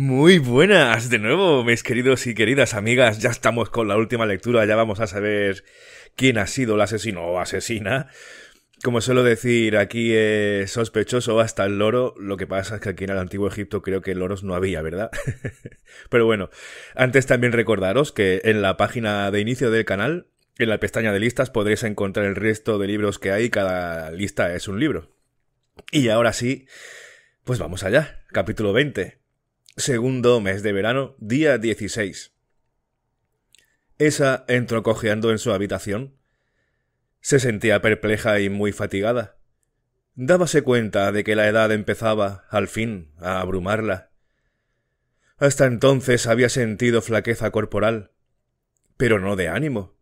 Muy buenas de nuevo, mis queridos y queridas amigas. Ya estamos con la última lectura, ya vamos a saber quién ha sido el asesino o asesina. Como suelo decir, aquí es sospechoso hasta el loro. Lo que pasa es que aquí en el antiguo Egipto creo que loros no había, ¿verdad? Pero bueno, antes también recordaros que en la página de inicio del canal, en la pestaña de listas, podréis encontrar el resto de libros que hay. Cada lista es un libro. Y ahora sí, pues vamos allá. Capítulo 20. Segundo mes de verano, día 16. Esa entró cojeando en su habitación. Se sentía perpleja y muy fatigada. Dábase cuenta de que la edad empezaba, al fin, a abrumarla. Hasta entonces había sentido flaqueza corporal, pero no de ánimo.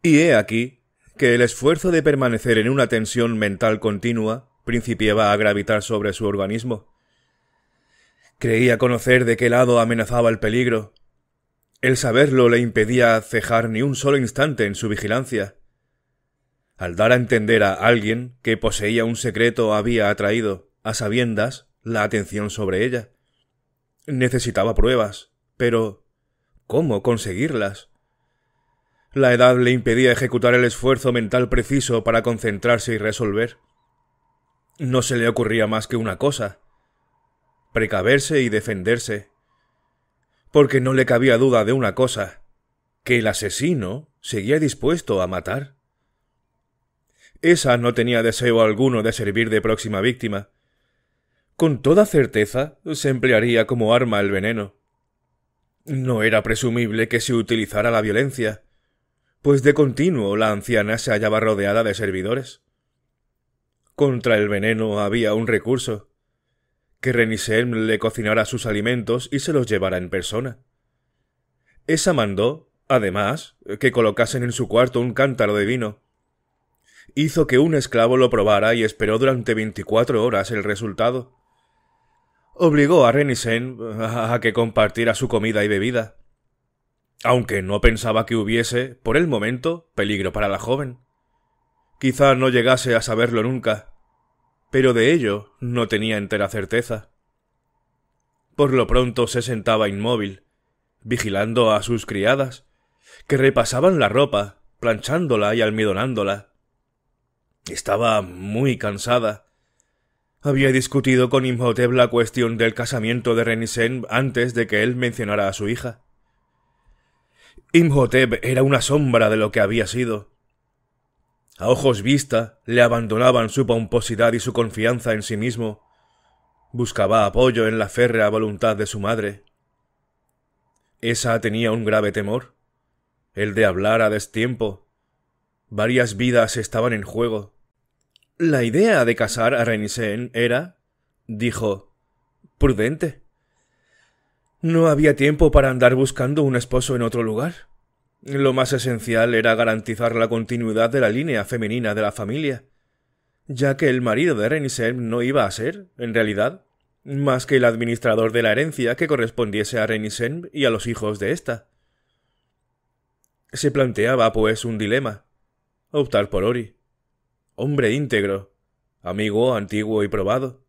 Y he aquí que el esfuerzo de permanecer en una tensión mental continua principiaba a gravitar sobre su organismo Creía conocer de qué lado amenazaba el peligro. El saberlo le impedía cejar ni un solo instante en su vigilancia. Al dar a entender a alguien que poseía un secreto había atraído, a sabiendas, la atención sobre ella. Necesitaba pruebas, pero ¿cómo conseguirlas? La edad le impedía ejecutar el esfuerzo mental preciso para concentrarse y resolver. No se le ocurría más que una cosa, precaverse y defenderse, porque no le cabía duda de una cosa, que el asesino seguía dispuesto a matar. Esa no tenía deseo alguno de servir de próxima víctima. Con toda certeza se emplearía como arma el veneno. No era presumible que se utilizara la violencia, pues de continuo la anciana se hallaba rodeada de servidores. Contra el veneno había un recurso, que Renisem le cocinara sus alimentos y se los llevara en persona. Esa mandó, además, que colocasen en su cuarto un cántaro de vino. Hizo que un esclavo lo probara y esperó durante veinticuatro horas el resultado. Obligó a Renisen a que compartiera su comida y bebida, aunque no pensaba que hubiese, por el momento, peligro para la joven. Quizá no llegase a saberlo nunca pero de ello no tenía entera certeza. Por lo pronto se sentaba inmóvil, vigilando a sus criadas, que repasaban la ropa, planchándola y almidonándola. Estaba muy cansada. Había discutido con Imhotep la cuestión del casamiento de Renisen antes de que él mencionara a su hija. Imhotep era una sombra de lo que había sido. A ojos vista le abandonaban su pomposidad y su confianza en sí mismo. Buscaba apoyo en la férrea voluntad de su madre. Esa tenía un grave temor, el de hablar a destiempo. Varias vidas estaban en juego. La idea de casar a Renisen era, dijo, prudente. No había tiempo para andar buscando un esposo en otro lugar. Lo más esencial era garantizar la continuidad de la línea femenina de la familia, ya que el marido de Renisem no iba a ser, en realidad, más que el administrador de la herencia que correspondiese a Renisem y a los hijos de ésta. Se planteaba, pues, un dilema. Optar por Ori. Hombre íntegro, amigo antiguo y probado,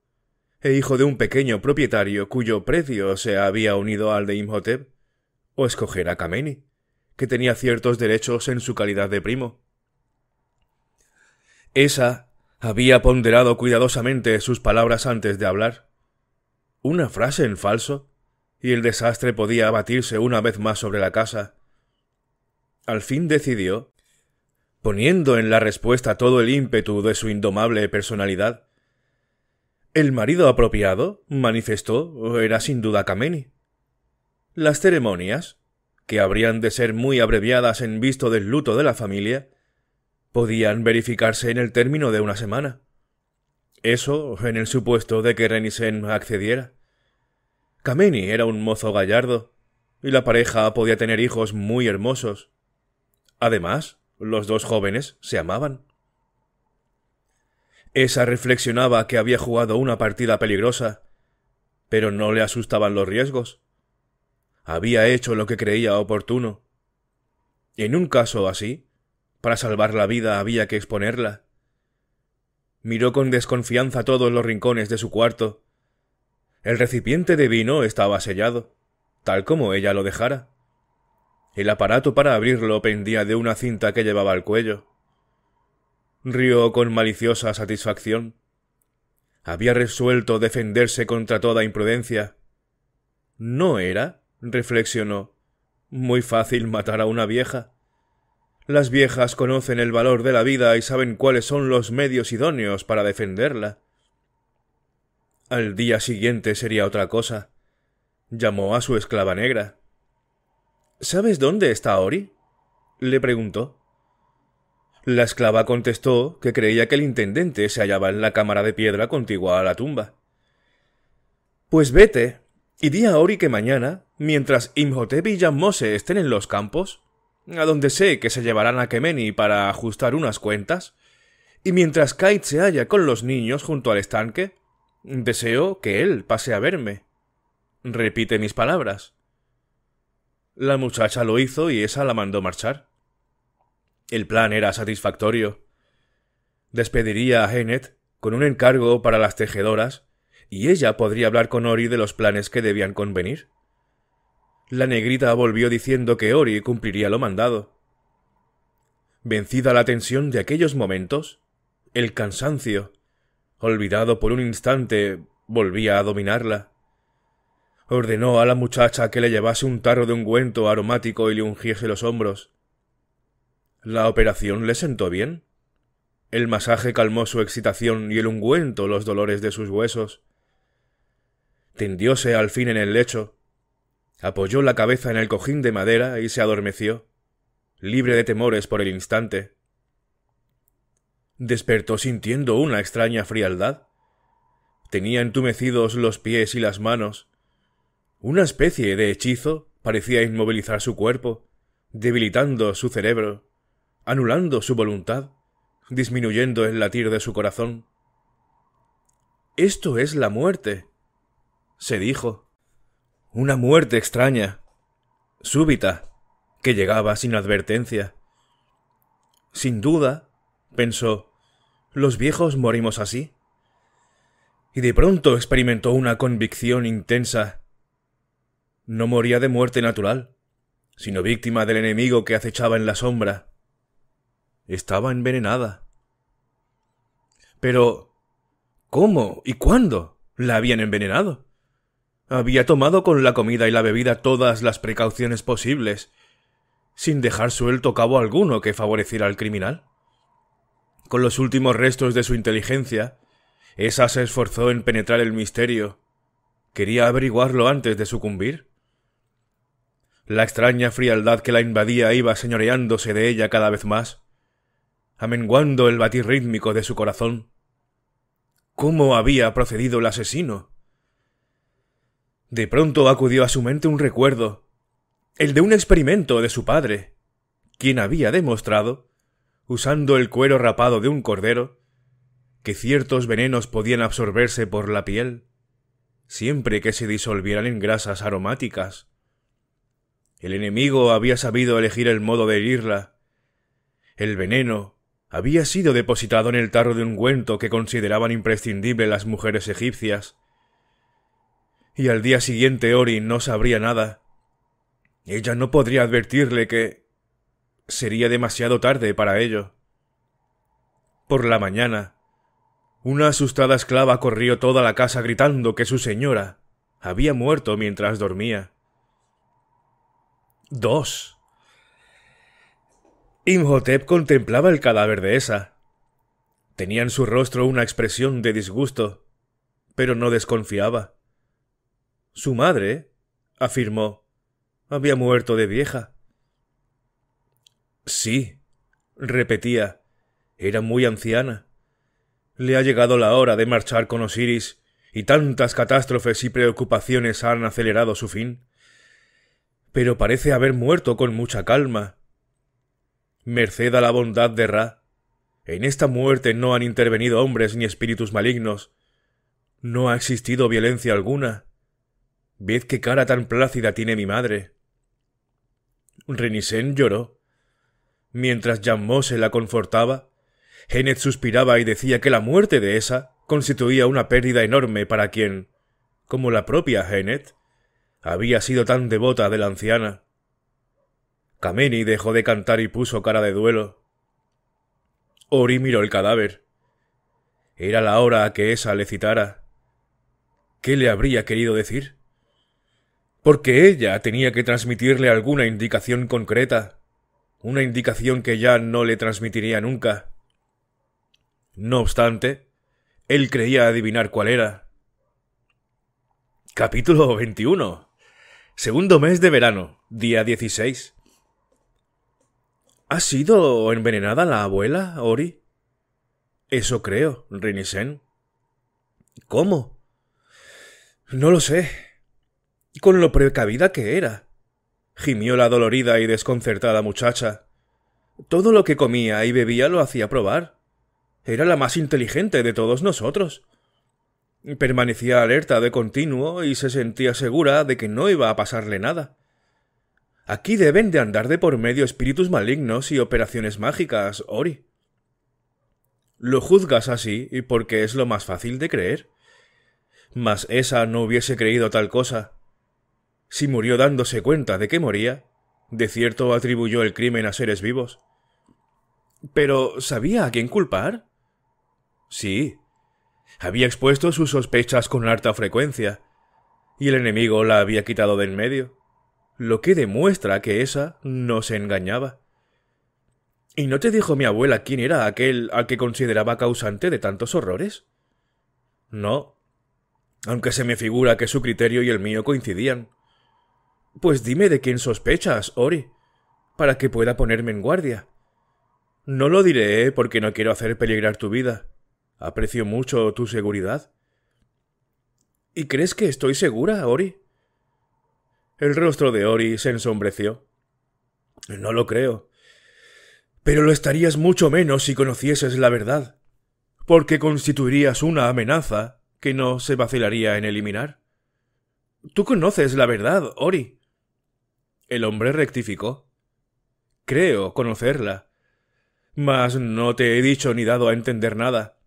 e hijo de un pequeño propietario cuyo precio se había unido al de Imhotep, o escoger a Kameni que tenía ciertos derechos en su calidad de primo. Esa había ponderado cuidadosamente sus palabras antes de hablar. Una frase en falso, y el desastre podía abatirse una vez más sobre la casa. Al fin decidió, poniendo en la respuesta todo el ímpetu de su indomable personalidad. El marido apropiado, manifestó, era sin duda Kameni. Las ceremonias, que habrían de ser muy abreviadas en visto del luto de la familia, podían verificarse en el término de una semana. Eso en el supuesto de que Renisen accediera. Kameni era un mozo gallardo, y la pareja podía tener hijos muy hermosos. Además, los dos jóvenes se amaban. Esa reflexionaba que había jugado una partida peligrosa, pero no le asustaban los riesgos había hecho lo que creía oportuno. En un caso así, para salvar la vida había que exponerla. Miró con desconfianza todos los rincones de su cuarto. El recipiente de vino estaba sellado, tal como ella lo dejara. El aparato para abrirlo pendía de una cinta que llevaba al cuello. Rió con maliciosa satisfacción. Había resuelto defenderse contra toda imprudencia. ¿No era? reflexionó. Muy fácil matar a una vieja. Las viejas conocen el valor de la vida y saben cuáles son los medios idóneos para defenderla. Al día siguiente sería otra cosa. Llamó a su esclava negra. ¿Sabes dónde está Ori? le preguntó. La esclava contestó que creía que el intendente se hallaba en la cámara de piedra contigua a la tumba. Pues vete, y di ahora y que mañana, mientras Imhotep y Mose estén en los campos, a donde sé que se llevarán a Kemeni para ajustar unas cuentas, y mientras Kite se halla con los niños junto al estanque, deseo que él pase a verme. Repite mis palabras. La muchacha lo hizo y esa la mandó marchar. El plan era satisfactorio. Despediría a Hennet con un encargo para las tejedoras y ella podría hablar con Ori de los planes que debían convenir. La negrita volvió diciendo que Ori cumpliría lo mandado. Vencida la tensión de aquellos momentos, el cansancio, olvidado por un instante, volvía a dominarla. Ordenó a la muchacha que le llevase un tarro de ungüento aromático y le ungiese los hombros. La operación le sentó bien. El masaje calmó su excitación y el ungüento los dolores de sus huesos tendióse al fin en el lecho, apoyó la cabeza en el cojín de madera y se adormeció, libre de temores por el instante. Despertó sintiendo una extraña frialdad. Tenía entumecidos los pies y las manos. Una especie de hechizo parecía inmovilizar su cuerpo, debilitando su cerebro, anulando su voluntad, disminuyendo el latir de su corazón. Esto es la muerte, se dijo. Una muerte extraña, súbita, que llegaba sin advertencia. Sin duda, pensó, los viejos morimos así. Y de pronto experimentó una convicción intensa. No moría de muerte natural, sino víctima del enemigo que acechaba en la sombra. Estaba envenenada. Pero, ¿cómo y cuándo la habían envenenado? Había tomado con la comida y la bebida todas las precauciones posibles, sin dejar suelto cabo alguno que favoreciera al criminal. Con los últimos restos de su inteligencia, esa se esforzó en penetrar el misterio. Quería averiguarlo antes de sucumbir. La extraña frialdad que la invadía iba señoreándose de ella cada vez más, amenguando el batir rítmico de su corazón. ¿Cómo había procedido el asesino? De pronto acudió a su mente un recuerdo, el de un experimento de su padre, quien había demostrado, usando el cuero rapado de un cordero, que ciertos venenos podían absorberse por la piel, siempre que se disolvieran en grasas aromáticas. El enemigo había sabido elegir el modo de herirla. El veneno había sido depositado en el tarro de ungüento que consideraban imprescindible las mujeres egipcias, y al día siguiente Ori no sabría nada. Ella no podría advertirle que... sería demasiado tarde para ello. Por la mañana, una asustada esclava corrió toda la casa gritando que su señora había muerto mientras dormía. Dos. Imhotep contemplaba el cadáver de esa. Tenía en su rostro una expresión de disgusto, pero no desconfiaba. Su madre, afirmó, había muerto de vieja. Sí, repetía, era muy anciana. Le ha llegado la hora de marchar con Osiris, y tantas catástrofes y preocupaciones han acelerado su fin. Pero parece haber muerto con mucha calma. Merced a la bondad de Ra, en esta muerte no han intervenido hombres ni espíritus malignos. No ha existido violencia alguna. Ved qué cara tan plácida tiene mi madre. Renisen lloró. Mientras se la confortaba, Genet suspiraba y decía que la muerte de esa constituía una pérdida enorme para quien, como la propia Genet, había sido tan devota de la anciana. Kameni dejó de cantar y puso cara de duelo. Ori miró el cadáver. Era la hora a que esa le citara. ¿Qué le habría querido decir? porque ella tenía que transmitirle alguna indicación concreta, una indicación que ya no le transmitiría nunca. No obstante, él creía adivinar cuál era. Capítulo 21. Segundo mes de verano, día 16. ¿Ha sido envenenada la abuela, Ori? Eso creo, Rinisen. ¿Cómo? No lo sé con lo precavida que era. gimió la dolorida y desconcertada muchacha. Todo lo que comía y bebía lo hacía probar. Era la más inteligente de todos nosotros. Permanecía alerta de continuo y se sentía segura de que no iba a pasarle nada. Aquí deben de andar de por medio espíritus malignos y operaciones mágicas, Ori. Lo juzgas así y porque es lo más fácil de creer. Mas esa no hubiese creído tal cosa si murió dándose cuenta de que moría, de cierto atribuyó el crimen a seres vivos. Pero ¿sabía a quién culpar? Sí. Había expuesto sus sospechas con harta frecuencia, y el enemigo la había quitado de en medio, lo que demuestra que esa no se engañaba. ¿Y no te dijo mi abuela quién era aquel al que consideraba causante de tantos horrores? No, aunque se me figura que su criterio y el mío coincidían. Pues dime de quién sospechas, Ori, para que pueda ponerme en guardia. No lo diré porque no quiero hacer peligrar tu vida. Aprecio mucho tu seguridad. ¿Y crees que estoy segura, Ori? El rostro de Ori se ensombreció. No lo creo. Pero lo estarías mucho menos si conocieses la verdad, porque constituirías una amenaza que no se vacilaría en eliminar. Tú conoces la verdad, Ori. El hombre rectificó. Creo conocerla. Mas no te he dicho ni dado a entender nada.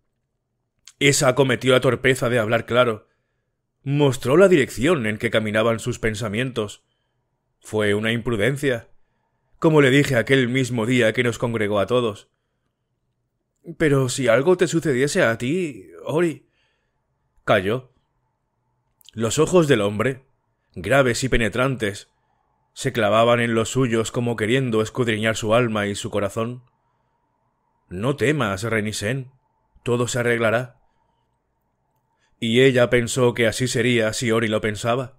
Esa cometió la torpeza de hablar claro. Mostró la dirección en que caminaban sus pensamientos. Fue una imprudencia, como le dije aquel mismo día que nos congregó a todos. Pero si algo te sucediese a ti, Ori. Calló. Los ojos del hombre, graves y penetrantes, se clavaban en los suyos como queriendo escudriñar su alma y su corazón. No temas, Renisen, todo se arreglará. Y ella pensó que así sería si Ori lo pensaba.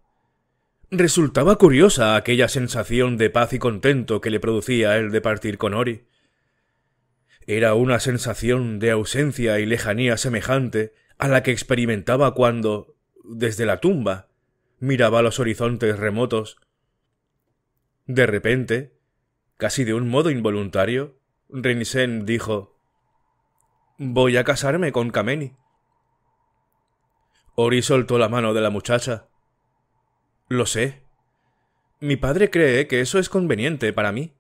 Resultaba curiosa aquella sensación de paz y contento que le producía el de partir con Ori. Era una sensación de ausencia y lejanía semejante a la que experimentaba cuando, desde la tumba, miraba los horizontes remotos de repente, casi de un modo involuntario, Renisén dijo Voy a casarme con Kameni. Ori soltó la mano de la muchacha. Lo sé. Mi padre cree que eso es conveniente para mí.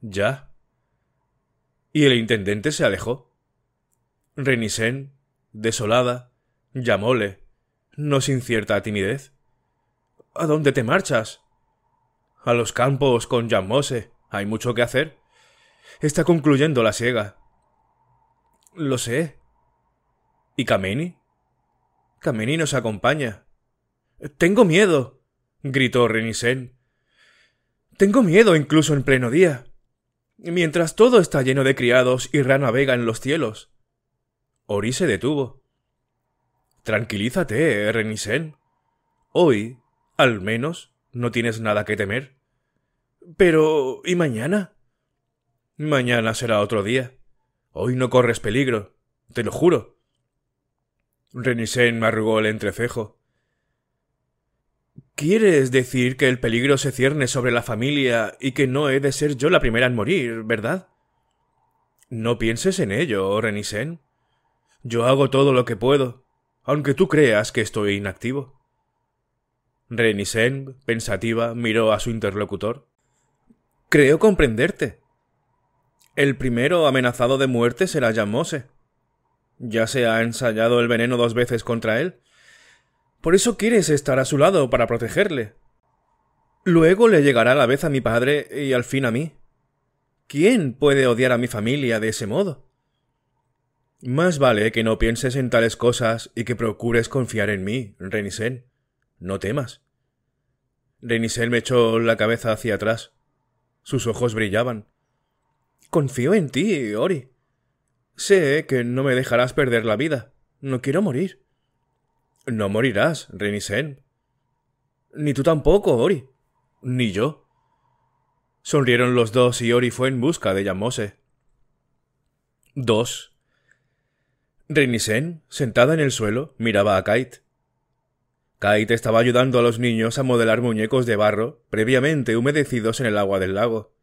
Ya. Y el intendente se alejó. Renisen, desolada, llamóle, no sin cierta timidez. ¿A dónde te marchas? a los campos con Jan Hay mucho que hacer. Está concluyendo la siega. Lo sé. ¿Y Kameni? Kameni nos acompaña. Tengo miedo. gritó Renisen. Tengo miedo incluso en pleno día. Mientras todo está lleno de criados y rana vega en los cielos. Ori se detuvo. Tranquilízate, eh, Renisen. Hoy, al menos, no tienes nada que temer. Pero... ¿y mañana? Mañana será otro día. Hoy no corres peligro, te lo juro. Renisen me arrugó el entrecejo. ¿Quieres decir que el peligro se cierne sobre la familia y que no he de ser yo la primera en morir, verdad? No pienses en ello, oh Renisen. Yo hago todo lo que puedo, aunque tú creas que estoy inactivo. Renisen, pensativa, miró a su interlocutor. Creo comprenderte. El primero amenazado de muerte será Yamose. Ya se ha ensayado el veneno dos veces contra él. Por eso quieres estar a su lado para protegerle. Luego le llegará la vez a mi padre y al fin a mí. ¿Quién puede odiar a mi familia de ese modo? Más vale que no pienses en tales cosas y que procures confiar en mí, Renisel No temas. Renisel me echó la cabeza hacia atrás. Sus ojos brillaban. Confío en ti, Ori. Sé que no me dejarás perder la vida. No quiero morir. No morirás, Rinisen». Ni tú tampoco, Ori. Ni yo. Sonrieron los dos y Ori fue en busca de Yamose. 2. Rinisen, sentada en el suelo, miraba a Kite. Kite estaba ayudando a los niños a modelar muñecos de barro previamente humedecidos en el agua del lago.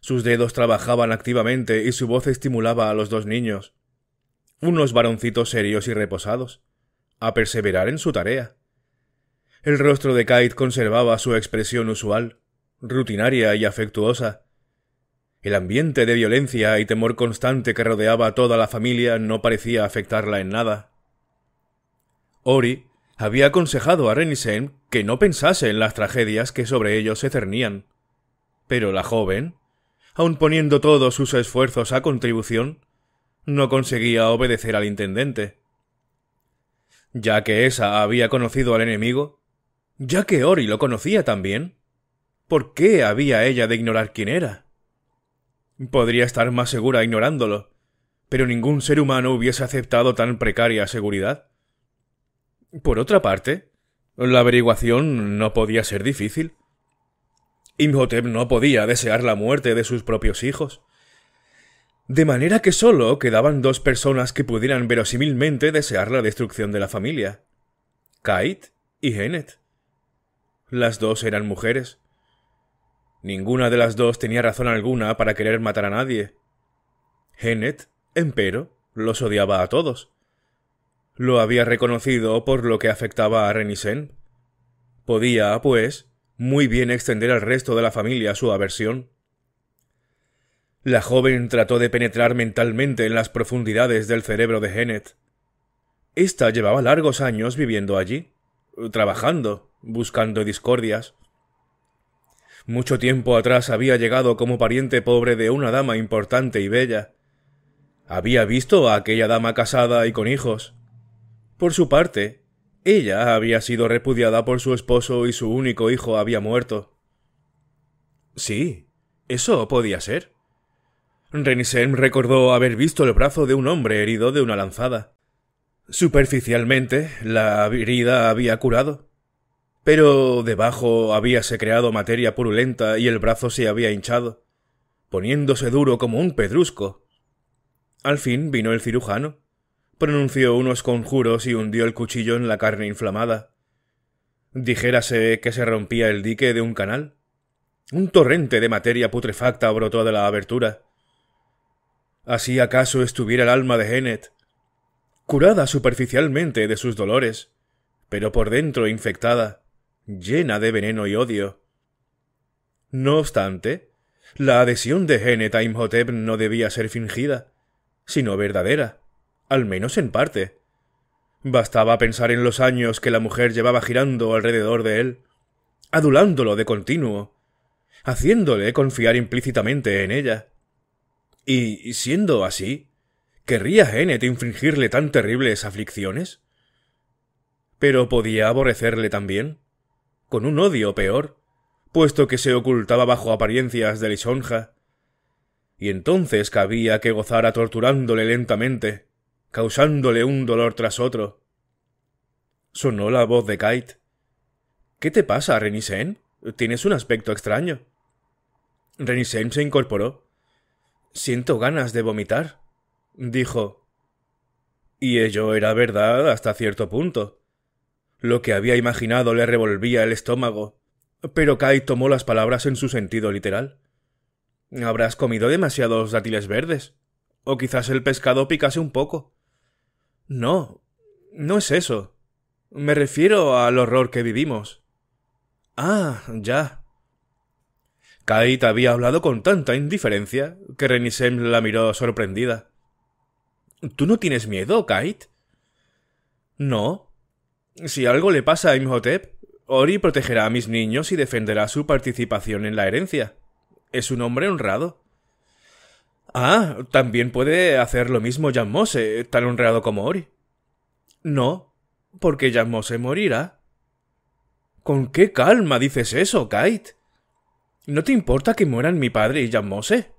Sus dedos trabajaban activamente y su voz estimulaba a los dos niños, unos varoncitos serios y reposados, a perseverar en su tarea. El rostro de Kite conservaba su expresión usual, rutinaria y afectuosa. El ambiente de violencia y temor constante que rodeaba a toda la familia no parecía afectarla en nada. Ori había aconsejado a Renisen que no pensase en las tragedias que sobre ellos se cernían. Pero la joven, aun poniendo todos sus esfuerzos a contribución, no conseguía obedecer al intendente. Ya que esa había conocido al enemigo, ya que Ori lo conocía también, ¿por qué había ella de ignorar quién era? Podría estar más segura ignorándolo, pero ningún ser humano hubiese aceptado tan precaria seguridad. Por otra parte, la averiguación no podía ser difícil. Imhotep no podía desear la muerte de sus propios hijos. De manera que solo quedaban dos personas que pudieran verosímilmente desear la destrucción de la familia. Kate y Henet. Las dos eran mujeres. Ninguna de las dos tenía razón alguna para querer matar a nadie. Henet, empero, los odiaba a todos lo había reconocido por lo que afectaba a Renisen. Podía, pues, muy bien extender al resto de la familia su aversión. La joven trató de penetrar mentalmente en las profundidades del cerebro de Hennet. Esta llevaba largos años viviendo allí, trabajando, buscando discordias. Mucho tiempo atrás había llegado como pariente pobre de una dama importante y bella. Había visto a aquella dama casada y con hijos. Por su parte, ella había sido repudiada por su esposo y su único hijo había muerto. Sí, eso podía ser. Renisem recordó haber visto el brazo de un hombre herido de una lanzada. Superficialmente, la herida había curado. Pero debajo había se creado materia purulenta y el brazo se había hinchado, poniéndose duro como un pedrusco. Al fin vino el cirujano, pronunció unos conjuros y hundió el cuchillo en la carne inflamada. Dijérase que se rompía el dique de un canal. Un torrente de materia putrefacta brotó de la abertura. Así acaso estuviera el alma de Hennet, curada superficialmente de sus dolores, pero por dentro infectada, llena de veneno y odio. No obstante, la adhesión de Hennet a Imhotep no debía ser fingida, sino verdadera al menos en parte. Bastaba pensar en los años que la mujer llevaba girando alrededor de él, adulándolo de continuo, haciéndole confiar implícitamente en ella. Y, siendo así, ¿querría Hennet infringirle tan terribles aflicciones? Pero podía aborrecerle también, con un odio peor, puesto que se ocultaba bajo apariencias de lisonja. Y entonces cabía que gozara torturándole lentamente, causándole un dolor tras otro. Sonó la voz de Kite. ¿Qué te pasa, Renisen? Tienes un aspecto extraño. Renisen se incorporó. Siento ganas de vomitar, dijo. Y ello era verdad hasta cierto punto. Lo que había imaginado le revolvía el estómago, pero Kai tomó las palabras en su sentido literal. Habrás comido demasiados dátiles verdes, o quizás el pescado picase un poco. No, no es eso. Me refiero al horror que vivimos. Ah, ya. Kate había hablado con tanta indiferencia que Renisem la miró sorprendida. ¿Tú no tienes miedo, Kate? No. Si algo le pasa a Imhotep, Ori protegerá a mis niños y defenderá su participación en la herencia. Es un hombre honrado. Ah, también puede hacer lo mismo Jan Mose, tan honrado como Ori. No, porque Jan morirá. ¿Con qué calma dices eso, Kite? ¿No te importa que mueran mi padre y Jan Mose?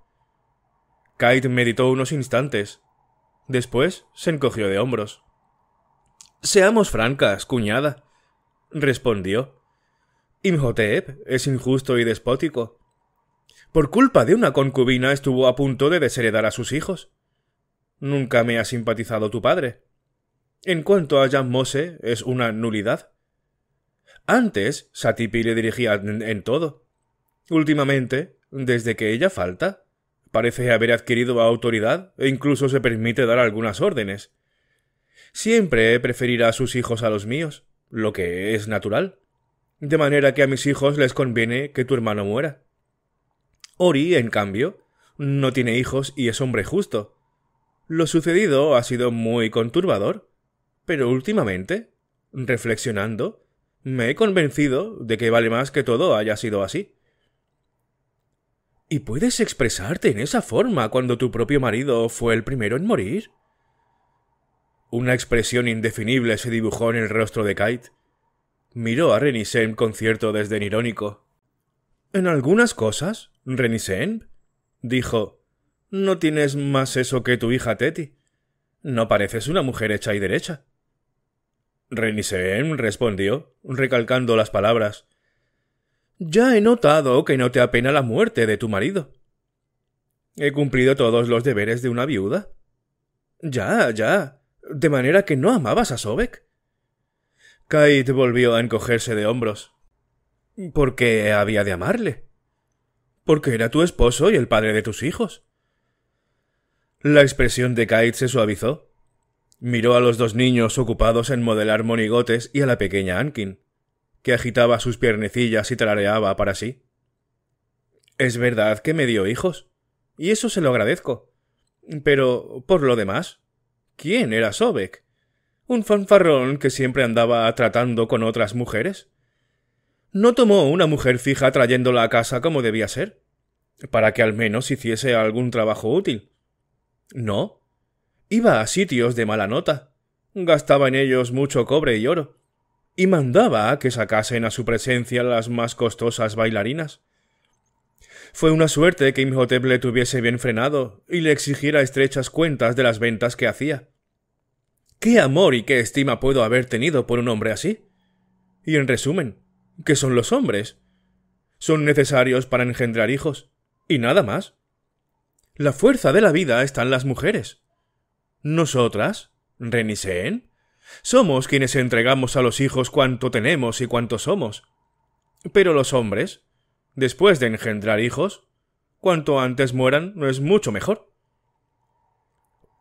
Kite meditó unos instantes. Después se encogió de hombros. Seamos francas, cuñada, respondió. Imhotep es injusto y despótico. Por culpa de una concubina estuvo a punto de desheredar a sus hijos. Nunca me ha simpatizado tu padre. En cuanto a jean es una nulidad. Antes, Satipi le dirigía en, en todo. Últimamente, desde que ella falta, parece haber adquirido autoridad e incluso se permite dar algunas órdenes. Siempre preferirá a sus hijos a los míos, lo que es natural. De manera que a mis hijos les conviene que tu hermano muera. Ori, en cambio, no tiene hijos y es hombre justo. Lo sucedido ha sido muy conturbador, pero últimamente, reflexionando, me he convencido de que vale más que todo haya sido así. ¿Y puedes expresarte en esa forma cuando tu propio marido fue el primero en morir? Una expresión indefinible se dibujó en el rostro de Kite. Miró a con cierto desdén irónico. En algunas cosas, Renisén, dijo, no tienes más eso que tu hija Teti. No pareces una mujer hecha y derecha. Renisén respondió, recalcando las palabras. Ya he notado que no te apena la muerte de tu marido. He cumplido todos los deberes de una viuda. Ya, ya. De manera que no amabas a Sobek. Kate volvió a encogerse de hombros. ¿Por qué había de amarle? porque era tu esposo y el padre de tus hijos. La expresión de Kate se suavizó. Miró a los dos niños ocupados en modelar monigotes y a la pequeña Ankin, que agitaba sus piernecillas y trareaba para sí. Es verdad que me dio hijos, y eso se lo agradezco. Pero, por lo demás, ¿quién era Sobek? ¿Un fanfarrón que siempre andaba tratando con otras mujeres? no tomó una mujer fija trayéndola a casa como debía ser, para que al menos hiciese algún trabajo útil. No. Iba a sitios de mala nota, gastaba en ellos mucho cobre y oro, y mandaba a que sacasen a su presencia las más costosas bailarinas. Fue una suerte que Imhotep le tuviese bien frenado y le exigiera estrechas cuentas de las ventas que hacía. ¿Qué amor y qué estima puedo haber tenido por un hombre así? Y en resumen, que son los hombres. Son necesarios para engendrar hijos, y nada más. La fuerza de la vida está en las mujeres. Nosotras, Reniseen, somos quienes entregamos a los hijos cuanto tenemos y cuanto somos. Pero los hombres, después de engendrar hijos, cuanto antes mueran no es mucho mejor.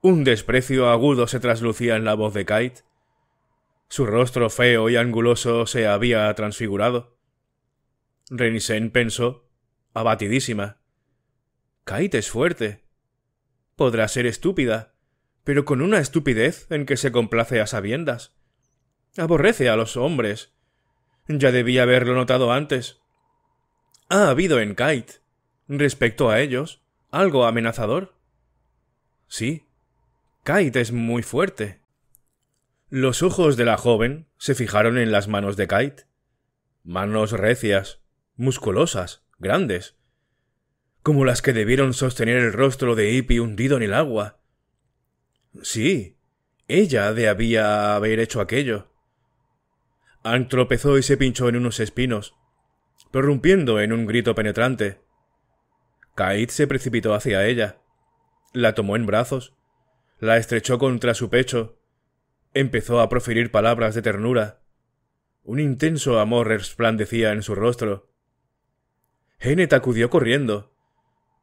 Un desprecio agudo se traslucía en la voz de Kite, su rostro feo y anguloso se había transfigurado. Renisen pensó, abatidísima. Kate es fuerte. Podrá ser estúpida, pero con una estupidez en que se complace a sabiendas. Aborrece a los hombres. Ya debía haberlo notado antes. Ha habido en Kite, respecto a ellos, algo amenazador. Sí, Kite es muy fuerte. Los ojos de la joven se fijaron en las manos de Kite. Manos recias, musculosas, grandes, como las que debieron sostener el rostro de Hippie hundido en el agua. Sí, ella debía haber hecho aquello. Antropezó tropezó y se pinchó en unos espinos, prorrumpiendo en un grito penetrante. Kate se precipitó hacia ella. La tomó en brazos, la estrechó contra su pecho Empezó a proferir palabras de ternura. Un intenso amor resplandecía en su rostro. Hennet acudió corriendo.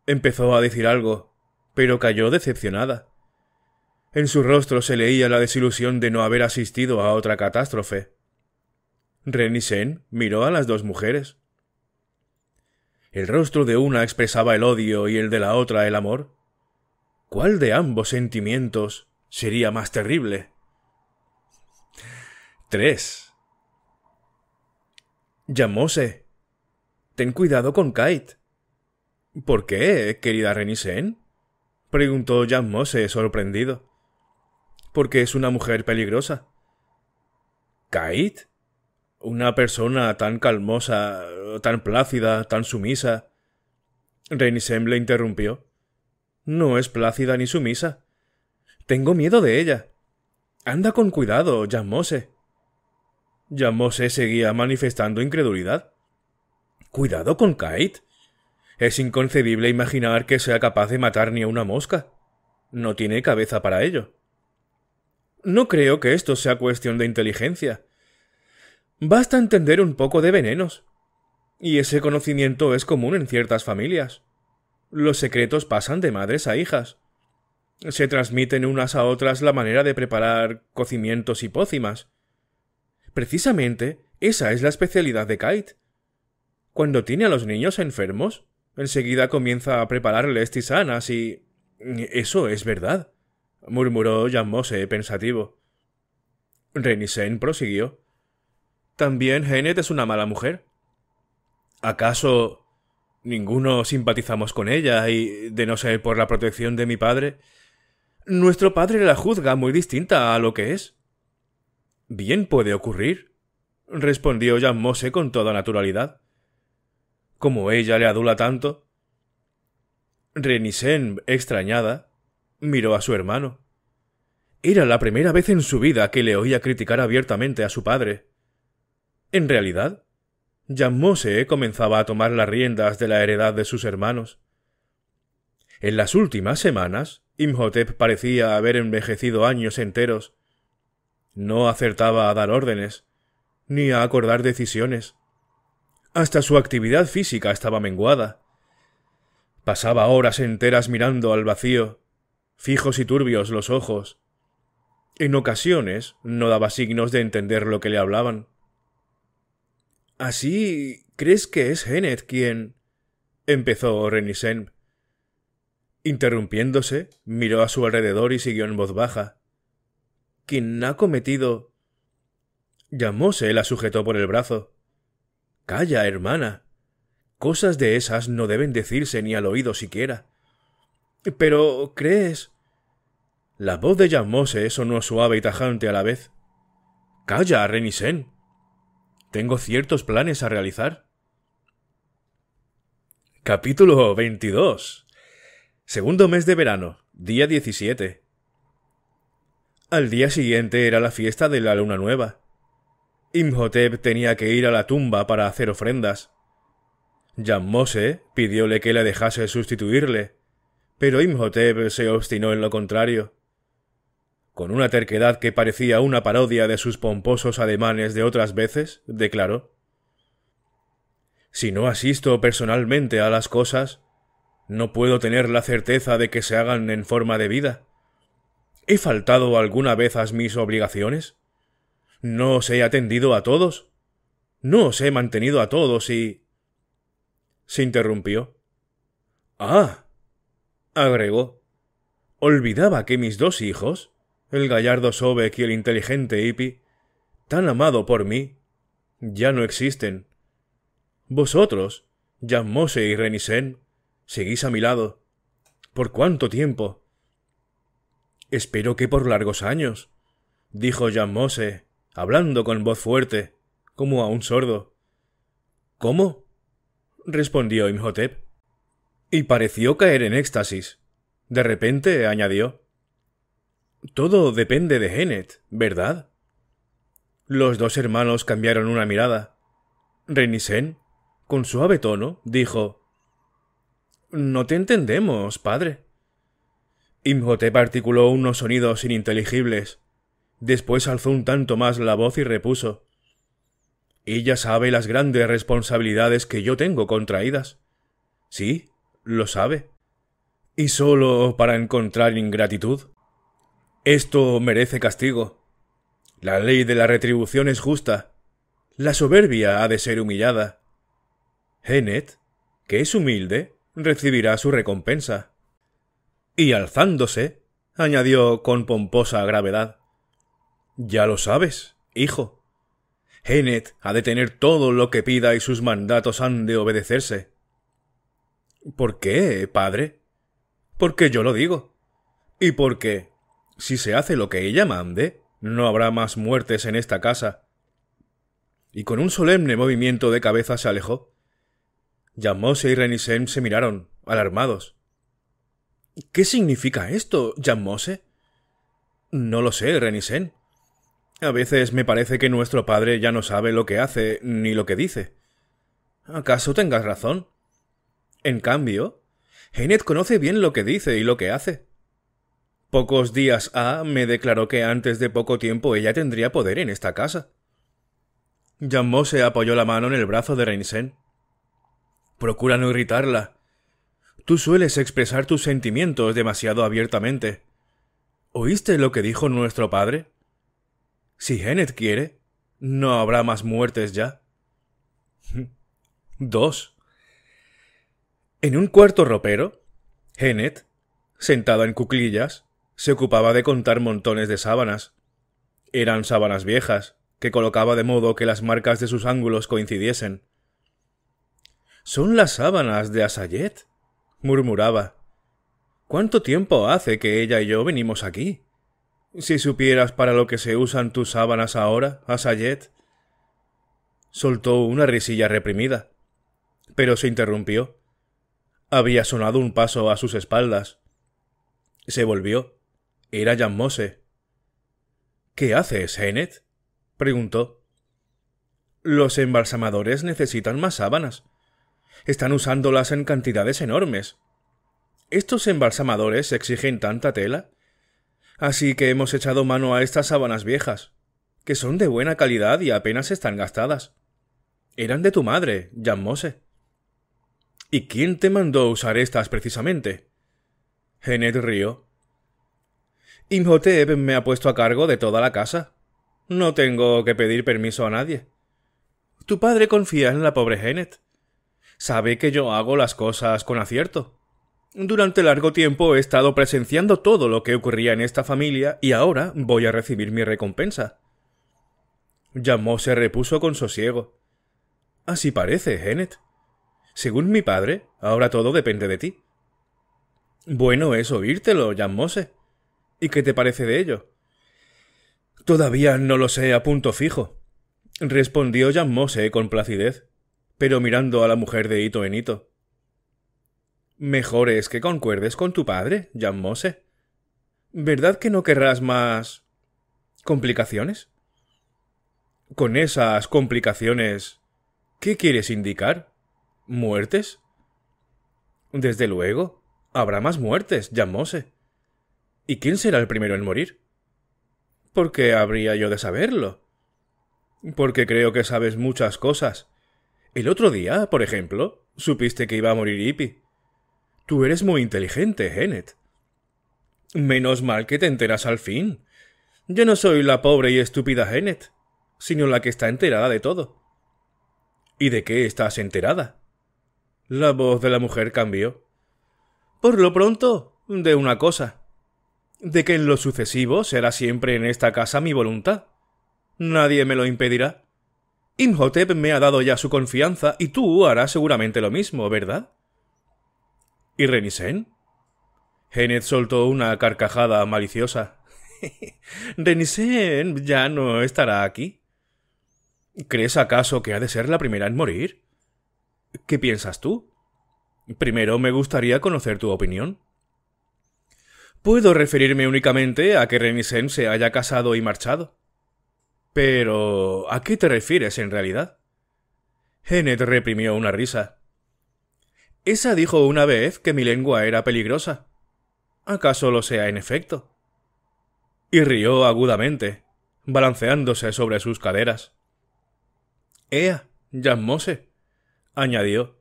Empezó a decir algo, pero cayó decepcionada. En su rostro se leía la desilusión de no haber asistido a otra catástrofe. Renisen miró a las dos mujeres. El rostro de una expresaba el odio y el de la otra el amor. ¿Cuál de ambos sentimientos sería más terrible? 3. Llamóse. Ten cuidado con Kite. ¿Por qué, querida Renisen? preguntó Jamose sorprendido. Porque es una mujer peligrosa. ¿Kate? Una persona tan calmosa, tan plácida, tan sumisa. RENISEN le interrumpió. No es plácida ni sumisa. Tengo miedo de ella. Anda con cuidado, Jamose ese seguía manifestando incredulidad. Cuidado con Kate. Es inconcebible imaginar que sea capaz de matar ni a una mosca. No tiene cabeza para ello. No creo que esto sea cuestión de inteligencia. Basta entender un poco de venenos. Y ese conocimiento es común en ciertas familias. Los secretos pasan de madres a hijas. Se transmiten unas a otras la manera de preparar cocimientos y pócimas. Precisamente, esa es la especialidad de Kite. Cuando tiene a los niños enfermos, enseguida comienza a prepararles tisanas y... Eso es verdad, murmuró Jean Mose pensativo. Renisen prosiguió. También Hennet es una mala mujer. ¿Acaso ninguno simpatizamos con ella y, de no ser por la protección de mi padre, nuestro padre la juzga muy distinta a lo que es? Bien puede ocurrir, respondió Jan Mose con toda naturalidad. Como ella le adula tanto. Renisen, extrañada, miró a su hermano. Era la primera vez en su vida que le oía criticar abiertamente a su padre. En realidad, Jan Mose comenzaba a tomar las riendas de la heredad de sus hermanos. En las últimas semanas, Imhotep parecía haber envejecido años enteros, no acertaba a dar órdenes, ni a acordar decisiones. Hasta su actividad física estaba menguada. Pasaba horas enteras mirando al vacío, fijos y turbios los ojos. En ocasiones no daba signos de entender lo que le hablaban. Así, ¿crees que es Hennet quien? empezó Renisen. Interrumpiéndose, miró a su alrededor y siguió en voz baja quien ha cometido. Llamóse la sujetó por el brazo. Calla, hermana. Cosas de esas no deben decirse ni al oído siquiera. Pero, ¿crees? La voz de Yamose sonó suave y tajante a la vez. Calla, Renisen. Tengo ciertos planes a realizar. Capítulo 22. Segundo mes de verano, día 17. Al día siguiente era la fiesta de la luna nueva. Imhotep tenía que ir a la tumba para hacer ofrendas. Mose pidióle que le dejase sustituirle, pero Imhotep se obstinó en lo contrario. Con una terquedad que parecía una parodia de sus pomposos ademanes de otras veces, declaró Si no asisto personalmente a las cosas, no puedo tener la certeza de que se hagan en forma de vida. ¿He faltado alguna vez a mis obligaciones? ¿No os he atendido a todos? ¿No os he mantenido a todos y... se interrumpió. Ah. agregó. Olvidaba que mis dos hijos, el gallardo Sobek y el inteligente Hippie, tan amado por mí, ya no existen. Vosotros, Jan Mose y Renisen, seguís a mi lado. ¿Por cuánto tiempo? Espero que por largos años, dijo Jean Mose, hablando con voz fuerte, como a un sordo. ¿Cómo? respondió Imhotep. Y pareció caer en éxtasis. De repente añadió. Todo depende de Genet, ¿verdad? Los dos hermanos cambiaron una mirada. Renisen, con suave tono, dijo No te entendemos, padre. Imhotep articuló unos sonidos ininteligibles. Después alzó un tanto más la voz y repuso. Ella sabe las grandes responsabilidades que yo tengo contraídas. Sí, lo sabe. Y solo para encontrar ingratitud. Esto merece castigo. La ley de la retribución es justa. La soberbia ha de ser humillada. Henet, que es humilde, recibirá su recompensa. Y alzándose, añadió con pomposa gravedad Ya lo sabes, hijo. Enet ha de tener todo lo que pida y sus mandatos han de obedecerse. ¿Por qué, padre? Porque yo lo digo. Y porque, si se hace lo que ella mande, no habrá más muertes en esta casa. Y con un solemne movimiento de cabeza se alejó. Llamóse y Renisem se miraron, alarmados. ¿Qué significa esto, Jan Mose? No lo sé, Renisen. A veces me parece que nuestro padre ya no sabe lo que hace ni lo que dice. ¿Acaso tengas razón? En cambio, Enet conoce bien lo que dice y lo que hace. Pocos días ha, me declaró que antes de poco tiempo ella tendría poder en esta casa. Jan Mose apoyó la mano en el brazo de Renisen. Procura no irritarla. Tú sueles expresar tus sentimientos demasiado abiertamente. ¿Oíste lo que dijo nuestro padre? Si Genet quiere, no habrá más muertes ya. Dos. En un cuarto ropero, Genet, sentado en cuclillas, se ocupaba de contar montones de sábanas. Eran sábanas viejas, que colocaba de modo que las marcas de sus ángulos coincidiesen. Son las sábanas de Asayet, murmuraba. ¿Cuánto tiempo hace que ella y yo venimos aquí? Si supieras para lo que se usan tus sábanas ahora, Asayet. Soltó una risilla reprimida, pero se interrumpió. Había sonado un paso a sus espaldas. Se volvió. Era Jan Mose. ¿Qué haces, Hennet? preguntó. Los embalsamadores necesitan más sábanas están usándolas en cantidades enormes. ¿Estos embalsamadores exigen tanta tela? Así que hemos echado mano a estas sábanas viejas, que son de buena calidad y apenas están gastadas. Eran de tu madre, Jan Mose. ¿Y quién te mandó usar estas precisamente? Genet río. Imhotep me ha puesto a cargo de toda la casa. No tengo que pedir permiso a nadie. Tu padre confía en la pobre Genet sabe que yo hago las cosas con acierto. Durante largo tiempo he estado presenciando todo lo que ocurría en esta familia y ahora voy a recibir mi recompensa. Yamose repuso con sosiego. Así parece, Genet. Según mi padre, ahora todo depende de ti. Bueno es oírtelo, Mose. ¿Y qué te parece de ello? Todavía no lo sé a punto fijo, respondió Mose con placidez pero mirando a la mujer de hito en hito. Mejor es que concuerdes con tu padre, Jan Mose. ¿Verdad que no querrás más. complicaciones? Con esas complicaciones. ¿Qué quieres indicar? ¿Muertes? Desde luego, habrá más muertes, Jan Mose. ¿Y quién será el primero en morir? ¿Por qué habría yo de saberlo? Porque creo que sabes muchas cosas, el otro día, por ejemplo, supiste que iba a morir Hippie. Tú eres muy inteligente, Hennet. Menos mal que te enteras al fin. Yo no soy la pobre y estúpida Hennet, sino la que está enterada de todo. ¿Y de qué estás enterada? La voz de la mujer cambió. Por lo pronto, de una cosa. De que en lo sucesivo será siempre en esta casa mi voluntad. Nadie me lo impedirá. Imhotep me ha dado ya su confianza y tú harás seguramente lo mismo, ¿verdad? ¿Y Renisen? Genet soltó una carcajada maliciosa. Renisen ya no estará aquí. ¿Crees acaso que ha de ser la primera en morir? ¿Qué piensas tú? Primero me gustaría conocer tu opinión. Puedo referirme únicamente a que Renisen se haya casado y marchado. Pero, ¿a qué te refieres en realidad? Hennet reprimió una risa. Esa dijo una vez que mi lengua era peligrosa. ¿Acaso lo sea en efecto? Y rió agudamente, balanceándose sobre sus caderas. Ea, Jean-Mose», añadió.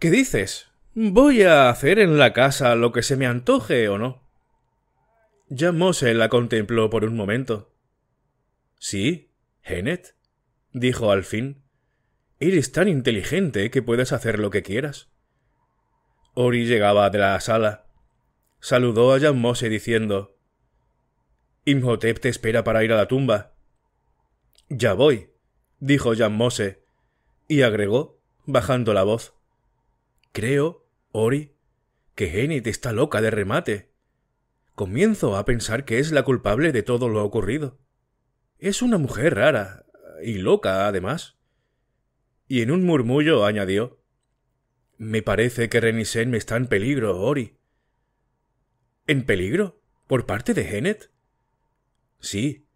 ¿Qué dices? Voy a hacer en la casa lo que se me antoje o no. Jean-Mose la contempló por un momento. Sí, Henet, dijo al fin. Eres tan inteligente que puedes hacer lo que quieras. Ori llegaba de la sala. Saludó a Jan Mose diciendo Imhotep te espera para ir a la tumba. Ya voy, dijo Jan Mose, y agregó, bajando la voz. Creo, Ori, que Enid está loca de remate. Comienzo a pensar que es la culpable de todo lo ocurrido. Es una mujer rara, y loca, además. Y en un murmullo añadió Me parece que Renisen está en peligro, Ori. ¿En peligro? ¿Por parte de Hennet? Sí.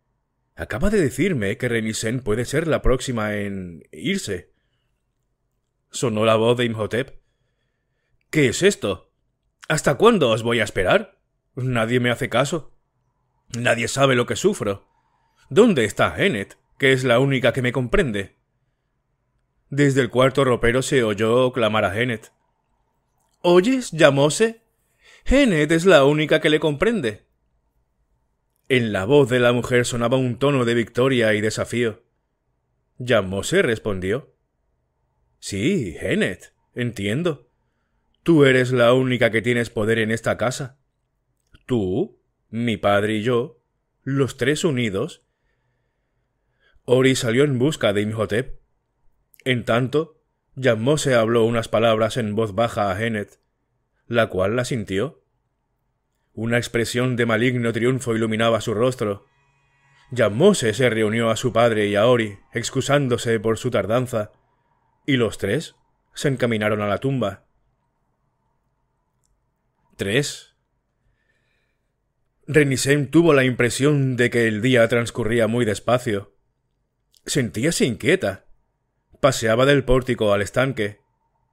Acaba de decirme que Renisen puede ser la próxima en irse. Sonó la voz de Imhotep. ¿Qué es esto? ¿Hasta cuándo os voy a esperar? Nadie me hace caso. Nadie sabe lo que sufro. ¿Dónde está Genet, que es la única que me comprende? Desde el cuarto ropero se oyó clamar a Genet. ¿Oyes? llamóse. Genet es la única que le comprende. En la voz de la mujer sonaba un tono de victoria y desafío. llamóse respondió. Sí, Genet, entiendo. Tú eres la única que tienes poder en esta casa. Tú, mi padre y yo, los tres unidos, Ori salió en busca de Imhotep. En tanto, Yamose habló unas palabras en voz baja a Hennet, la cual la sintió. Una expresión de maligno triunfo iluminaba su rostro. Yamose se reunió a su padre y a Ori, excusándose por su tardanza, y los tres se encaminaron a la tumba. ¿Tres? Renisem tuvo la impresión de que el día transcurría muy despacio. Sentíase inquieta. Paseaba del pórtico al estanque,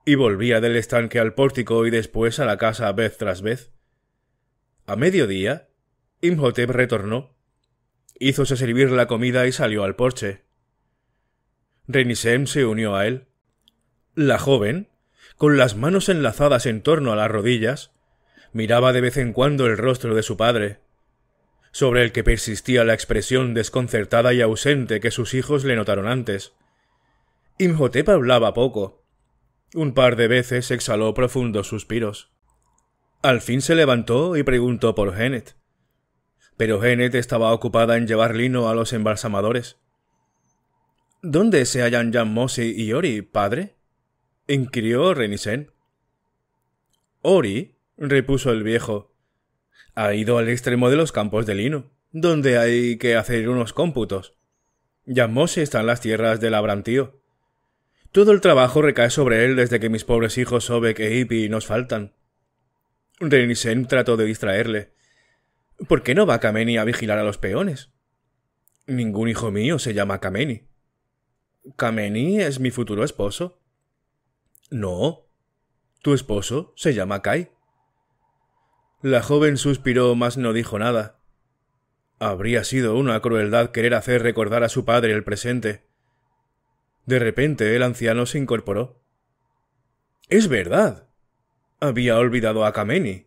y volvía del estanque al pórtico y después a la casa vez tras vez. A mediodía, Imhotep retornó. Hízose servir la comida y salió al porche. Renisem se unió a él. La joven, con las manos enlazadas en torno a las rodillas, miraba de vez en cuando el rostro de su padre sobre el que persistía la expresión desconcertada y ausente que sus hijos le notaron antes. Imhotep hablaba poco. Un par de veces exhaló profundos suspiros. Al fin se levantó y preguntó por Genet. Pero Genet estaba ocupada en llevar lino a los embalsamadores. ¿Dónde se hallan Jan mosi y Ori, padre? inquirió Renisen. Ori, repuso el viejo, ha ido al extremo de los campos de lino, donde hay que hacer unos cómputos. Ya están las tierras del labrantío. Todo el trabajo recae sobre él desde que mis pobres hijos Sobek e Ipi nos faltan. Renisen trató de distraerle. ¿Por qué no va Kameni a vigilar a los peones? Ningún hijo mío se llama Kameni. Kameni es mi futuro esposo. No. Tu esposo se llama Kai. La joven suspiró, mas no dijo nada. Habría sido una crueldad querer hacer recordar a su padre el presente. De repente el anciano se incorporó. Es verdad. Había olvidado a Kameni.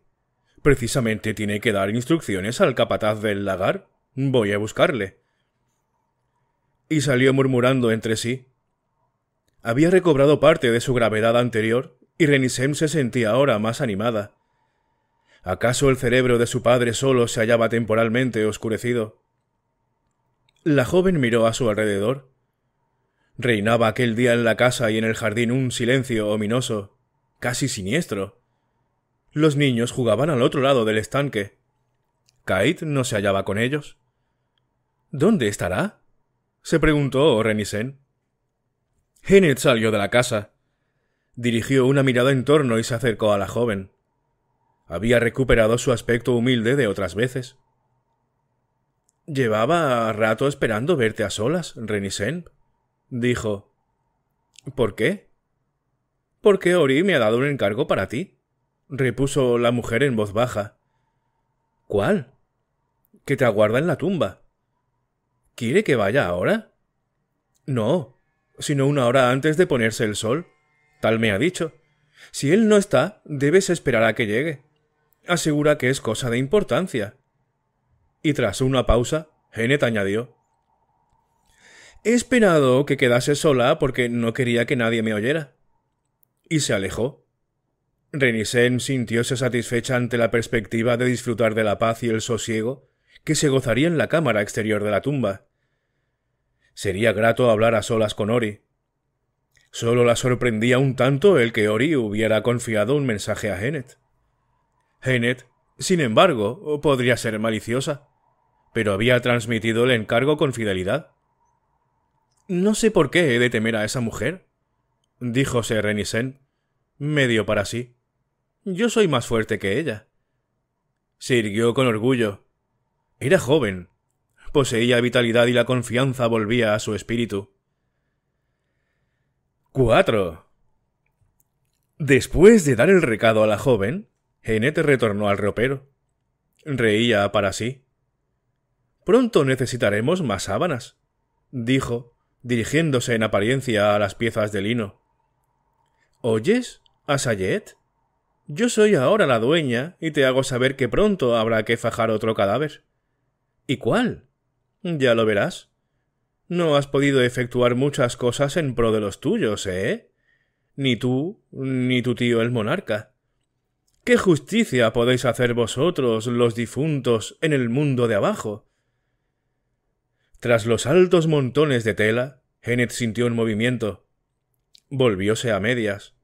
Precisamente tiene que dar instrucciones al capataz del lagar. Voy a buscarle. Y salió murmurando entre sí. Había recobrado parte de su gravedad anterior, y Renisem se sentía ahora más animada. ¿Acaso el cerebro de su padre solo se hallaba temporalmente oscurecido? La joven miró a su alrededor. Reinaba aquel día en la casa y en el jardín un silencio ominoso, casi siniestro. Los niños jugaban al otro lado del estanque. Kate no se hallaba con ellos. ¿Dónde estará? se preguntó Renisen. Hennet salió de la casa. Dirigió una mirada en torno y se acercó a la joven había recuperado su aspecto humilde de otras veces. Llevaba rato esperando verte a solas, Renisen, dijo. ¿Por qué? Porque Ori me ha dado un encargo para ti, repuso la mujer en voz baja. ¿Cuál? Que te aguarda en la tumba. ¿Quiere que vaya ahora? No, sino una hora antes de ponerse el sol. Tal me ha dicho. Si él no está, debes esperar a que llegue asegura que es cosa de importancia. Y tras una pausa, Genet añadió He esperado que quedase sola porque no quería que nadie me oyera. Y se alejó. Renisen sintióse satisfecha ante la perspectiva de disfrutar de la paz y el sosiego que se gozaría en la cámara exterior de la tumba. Sería grato hablar a solas con Ori. Solo la sorprendía un tanto el que Ori hubiera confiado un mensaje a —Hennet, sin embargo, podría ser maliciosa. Pero había transmitido el encargo con fidelidad. No sé por qué he de temer a esa mujer, —dijo Renisen, medio para sí. Yo soy más fuerte que ella. Sirgió con orgullo. Era joven. Poseía vitalidad y la confianza volvía a su espíritu. Cuatro. Después de dar el recado a la joven, Genete retornó al ropero. Reía para sí. Pronto necesitaremos más sábanas, dijo, dirigiéndose en apariencia a las piezas de lino. ¿Oyes, Asayet? Yo soy ahora la dueña y te hago saber que pronto habrá que fajar otro cadáver. ¿Y cuál? Ya lo verás. No has podido efectuar muchas cosas en pro de los tuyos, ¿eh? Ni tú, ni tu tío el monarca. ¿Qué justicia podéis hacer vosotros, los difuntos, en el mundo de abajo? Tras los altos montones de tela, Genet sintió un movimiento. Volvióse a medias.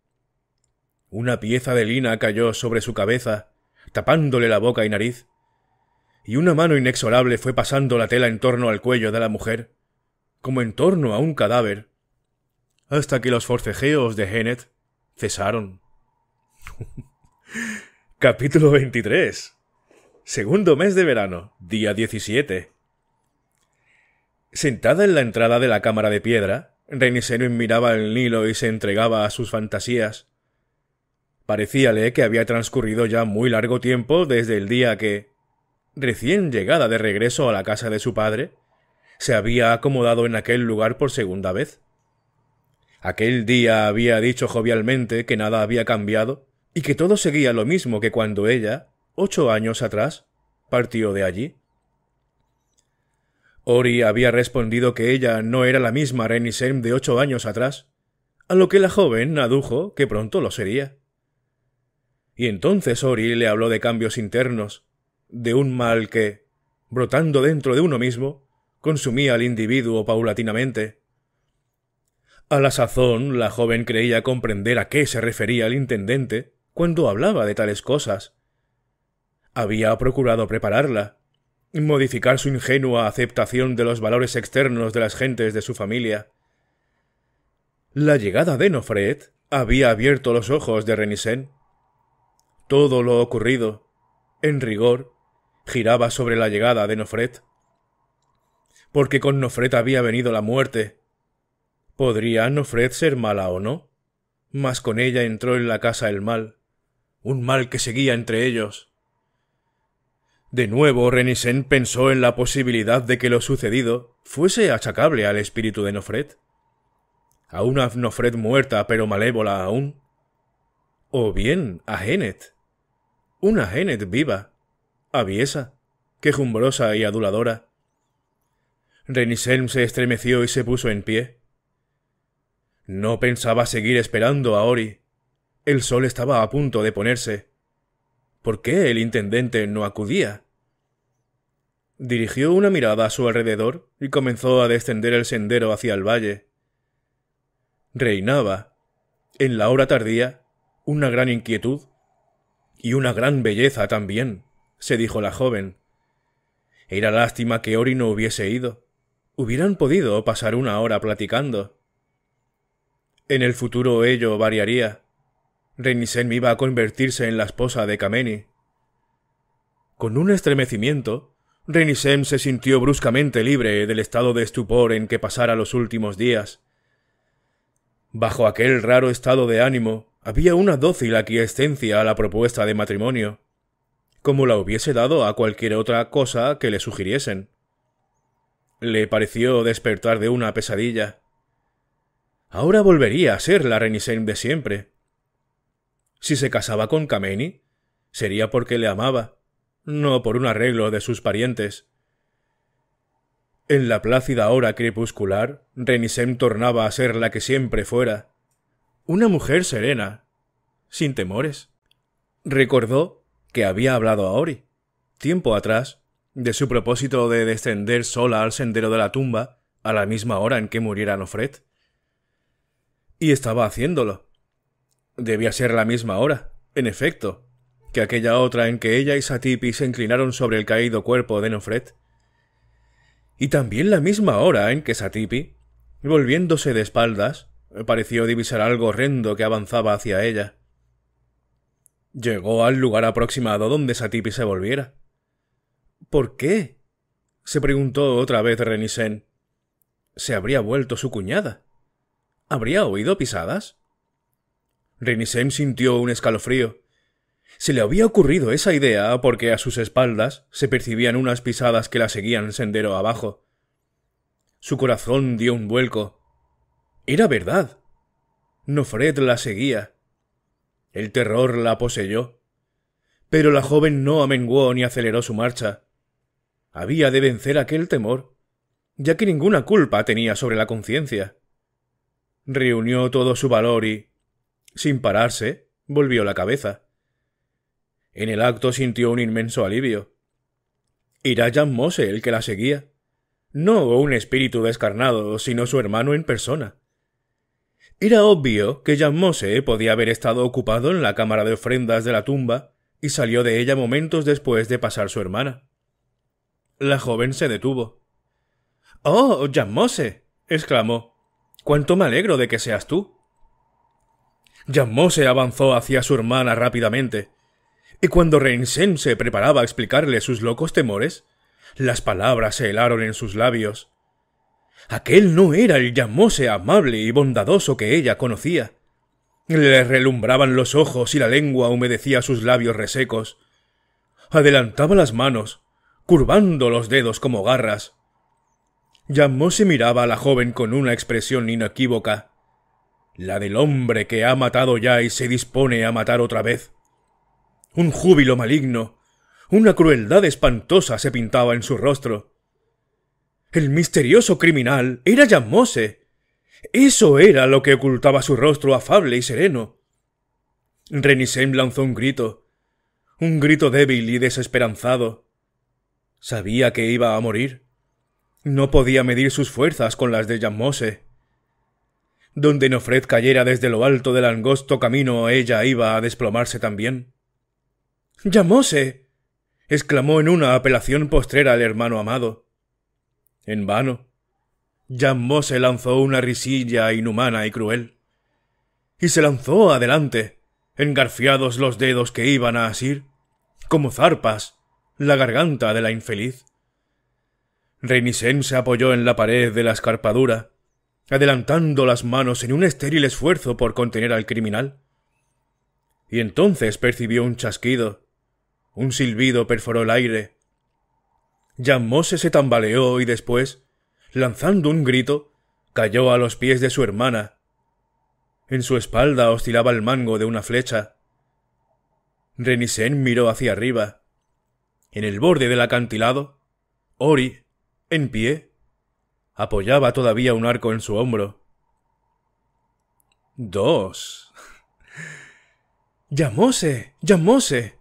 Una pieza de lina cayó sobre su cabeza, tapándole la boca y nariz, y una mano inexorable fue pasando la tela en torno al cuello de la mujer, como en torno a un cadáver, hasta que los forcejeos de Genet cesaron. Capítulo 23. Segundo mes de verano, día 17. Sentada en la entrada de la cámara de piedra, Reniserin miraba el Nilo y se entregaba a sus fantasías. Parecíale que había transcurrido ya muy largo tiempo desde el día que, recién llegada de regreso a la casa de su padre, se había acomodado en aquel lugar por segunda vez. Aquel día había dicho jovialmente que nada había cambiado y que todo seguía lo mismo que cuando ella, ocho años atrás, partió de allí. Ori había respondido que ella no era la misma Renisem de ocho años atrás, a lo que la joven adujo que pronto lo sería. Y entonces Ori le habló de cambios internos, de un mal que, brotando dentro de uno mismo, consumía al individuo paulatinamente. A la sazón la joven creía comprender a qué se refería el intendente, cuando hablaba de tales cosas. Había procurado prepararla, modificar su ingenua aceptación de los valores externos de las gentes de su familia. La llegada de Nofred había abierto los ojos de Renisen. Todo lo ocurrido, en rigor, giraba sobre la llegada de Nofred. Porque con Nofred había venido la muerte. ¿Podría Nofred ser mala o no? Mas con ella entró en la casa el mal un mal que seguía entre ellos. De nuevo, Renisen pensó en la posibilidad de que lo sucedido fuese achacable al espíritu de Nofred. A una Nofret muerta pero malévola aún. O bien a Genet. Una Genet viva, aviesa, quejumbrosa y aduladora. Renisen se estremeció y se puso en pie. No pensaba seguir esperando a Ori. El sol estaba a punto de ponerse. ¿Por qué el intendente no acudía? Dirigió una mirada a su alrededor y comenzó a descender el sendero hacia el valle. Reinaba, en la hora tardía, una gran inquietud y una gran belleza también, se dijo la joven. Era lástima que Ori no hubiese ido. Hubieran podido pasar una hora platicando. En el futuro ello variaría. Renisem iba a convertirse en la esposa de Kameni. Con un estremecimiento, Renisem se sintió bruscamente libre del estado de estupor en que pasara los últimos días. Bajo aquel raro estado de ánimo había una dócil aquiescencia a la propuesta de matrimonio, como la hubiese dado a cualquier otra cosa que le sugiriesen. Le pareció despertar de una pesadilla. Ahora volvería a ser la Renisem de siempre, si se casaba con Kameni, sería porque le amaba, no por un arreglo de sus parientes. En la plácida hora crepuscular, Renisem tornaba a ser la que siempre fuera. Una mujer serena, sin temores. Recordó que había hablado a Ori, tiempo atrás, de su propósito de descender sola al sendero de la tumba a la misma hora en que muriera Nofret. Y estaba haciéndolo. Debía ser la misma hora, en efecto, que aquella otra en que ella y Satipi se inclinaron sobre el caído cuerpo de Nofret. Y también la misma hora en que Satipi, volviéndose de espaldas, pareció divisar algo horrendo que avanzaba hacia ella. Llegó al lugar aproximado donde Satipi se volviera. ¿Por qué? se preguntó otra vez Renisen. ¿Se habría vuelto su cuñada? ¿Habría oído pisadas? Rinisem sintió un escalofrío. Se le había ocurrido esa idea porque a sus espaldas se percibían unas pisadas que la seguían sendero abajo. Su corazón dio un vuelco. Era verdad. Nofred la seguía. El terror la poseyó. Pero la joven no amenguó ni aceleró su marcha. Había de vencer aquel temor, ya que ninguna culpa tenía sobre la conciencia. Reunió todo su valor y, sin pararse, volvió la cabeza. En el acto sintió un inmenso alivio. Era Jan Mose el que la seguía. No un espíritu descarnado, sino su hermano en persona. Era obvio que Jan Mose podía haber estado ocupado en la cámara de ofrendas de la tumba y salió de ella momentos después de pasar su hermana. La joven se detuvo. ¡Oh, Jan exclamó. ¡Cuánto me alegro de que seas tú! Yamose avanzó hacia su hermana rápidamente. Y cuando Reinsen se preparaba a explicarle sus locos temores, las palabras se helaron en sus labios. Aquel no era el Yamose amable y bondadoso que ella conocía. Le relumbraban los ojos y la lengua humedecía sus labios resecos. Adelantaba las manos, curvando los dedos como garras. Yamose miraba a la joven con una expresión inequívoca la del hombre que ha matado ya y se dispone a matar otra vez. Un júbilo maligno, una crueldad espantosa se pintaba en su rostro. El misterioso criminal era Yamose. Eso era lo que ocultaba su rostro afable y sereno. Renisem lanzó un grito, un grito débil y desesperanzado. Sabía que iba a morir. No podía medir sus fuerzas con las de Yamose donde Nofred cayera desde lo alto del angosto camino, ella iba a desplomarse también. —¡Llamóse! exclamó en una apelación postrera el hermano amado. En vano. Llamóse lanzó una risilla inhumana y cruel. Y se lanzó adelante, engarfiados los dedos que iban a asir, como zarpas, la garganta de la infeliz. Reinisen se apoyó en la pared de la escarpadura, adelantando las manos en un estéril esfuerzo por contener al criminal. Y entonces percibió un chasquido. Un silbido perforó el aire. llamóse se tambaleó y después, lanzando un grito, cayó a los pies de su hermana. En su espalda oscilaba el mango de una flecha. Renisen miró hacia arriba. En el borde del acantilado, Ori, en pie, Apoyaba todavía un arco en su hombro. Dos. Llamóse. llamóse.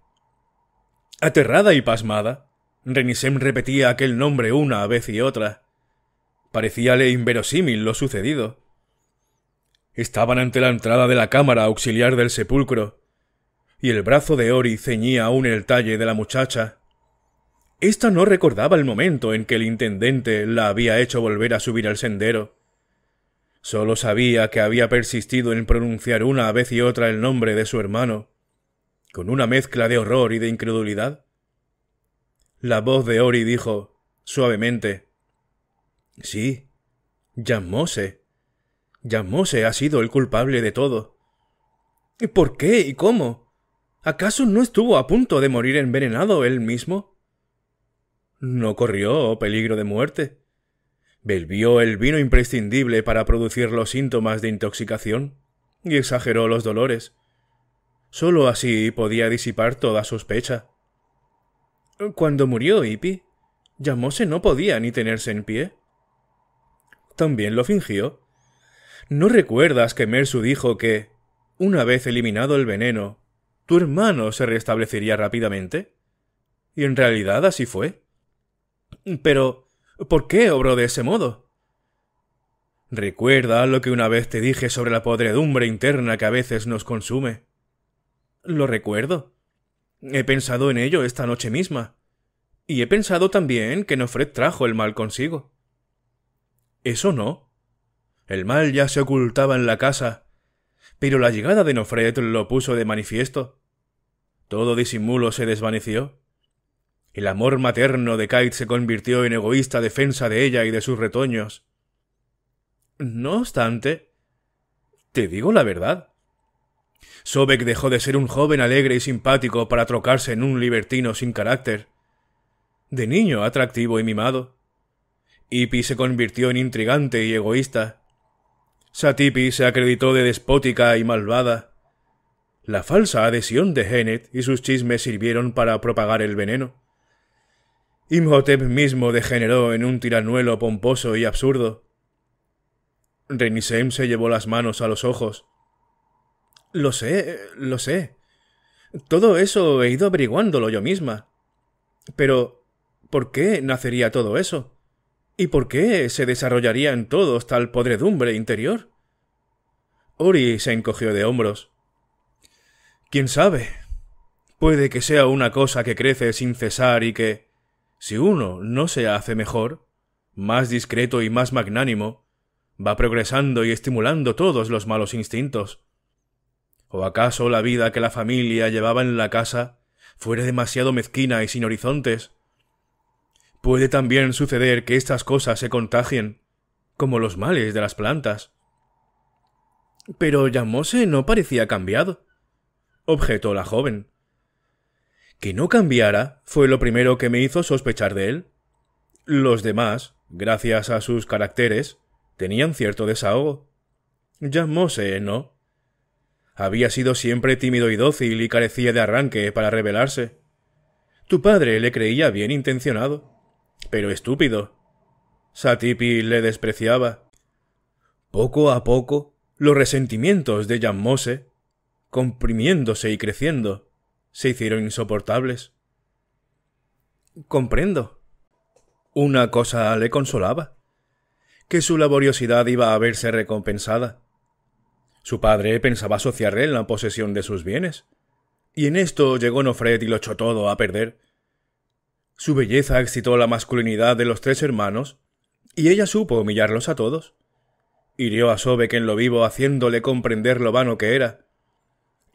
Aterrada y pasmada, Renisem repetía aquel nombre una vez y otra. Parecíale inverosímil lo sucedido. Estaban ante la entrada de la cámara auxiliar del sepulcro, y el brazo de Ori ceñía aún el talle de la muchacha esta no recordaba el momento en que el intendente la había hecho volver a subir al sendero. Solo sabía que había persistido en pronunciar una vez y otra el nombre de su hermano, con una mezcla de horror y de incredulidad. La voz de Ori dijo, suavemente, Sí, llamóse, llamóse ha sido el culpable de todo. ¿Y por qué y cómo? ¿Acaso no estuvo a punto de morir envenenado él mismo? No corrió oh peligro de muerte. Bebió el vino imprescindible para producir los síntomas de intoxicación y exageró los dolores. Solo así podía disipar toda sospecha. Cuando murió Hippie, llamóse no podía ni tenerse en pie. También lo fingió. ¿No recuerdas que Mersu dijo que, una vez eliminado el veneno, tu hermano se restablecería rápidamente? Y en realidad así fue. Pero, ¿por qué obró de ese modo? Recuerda lo que una vez te dije sobre la podredumbre interna que a veces nos consume. Lo recuerdo. He pensado en ello esta noche misma. Y he pensado también que Nofred trajo el mal consigo. Eso no. El mal ya se ocultaba en la casa, pero la llegada de Nofred lo puso de manifiesto. Todo disimulo se desvaneció. El amor materno de Kite se convirtió en egoísta defensa de ella y de sus retoños. No obstante, te digo la verdad. Sobek dejó de ser un joven alegre y simpático para trocarse en un libertino sin carácter. De niño atractivo y mimado. Ipi se convirtió en intrigante y egoísta. Satipi se acreditó de despótica y malvada. La falsa adhesión de Hennet y sus chismes sirvieron para propagar el veneno. Imhotep mismo degeneró en un tiranuelo pomposo y absurdo. Renisem se llevó las manos a los ojos. Lo sé, lo sé. Todo eso he ido averiguándolo yo misma. Pero, ¿por qué nacería todo eso? ¿Y por qué se desarrollaría en todos tal podredumbre interior? Ori se encogió de hombros. ¿Quién sabe? Puede que sea una cosa que crece sin cesar y que si uno no se hace mejor, más discreto y más magnánimo, va progresando y estimulando todos los malos instintos. ¿O acaso la vida que la familia llevaba en la casa fuera demasiado mezquina y sin horizontes? Puede también suceder que estas cosas se contagien, como los males de las plantas. Pero Yamose no parecía cambiado, objetó la joven. Que no cambiara fue lo primero que me hizo sospechar de él. Los demás, gracias a sus caracteres, tenían cierto desahogo. Llamóse, ¿no? Había sido siempre tímido y dócil y carecía de arranque para rebelarse. Tu padre le creía bien intencionado, pero estúpido. Satipi le despreciaba. Poco a poco, los resentimientos de Jan Mose, comprimiéndose y creciendo, se hicieron insoportables. Comprendo. Una cosa le consolaba que su laboriosidad iba a verse recompensada. Su padre pensaba asociarle en la posesión de sus bienes, y en esto llegó Nofred y lo echó todo a perder. Su belleza excitó la masculinidad de los tres hermanos, y ella supo humillarlos a todos. Hirió a Sobek en lo vivo haciéndole comprender lo vano que era,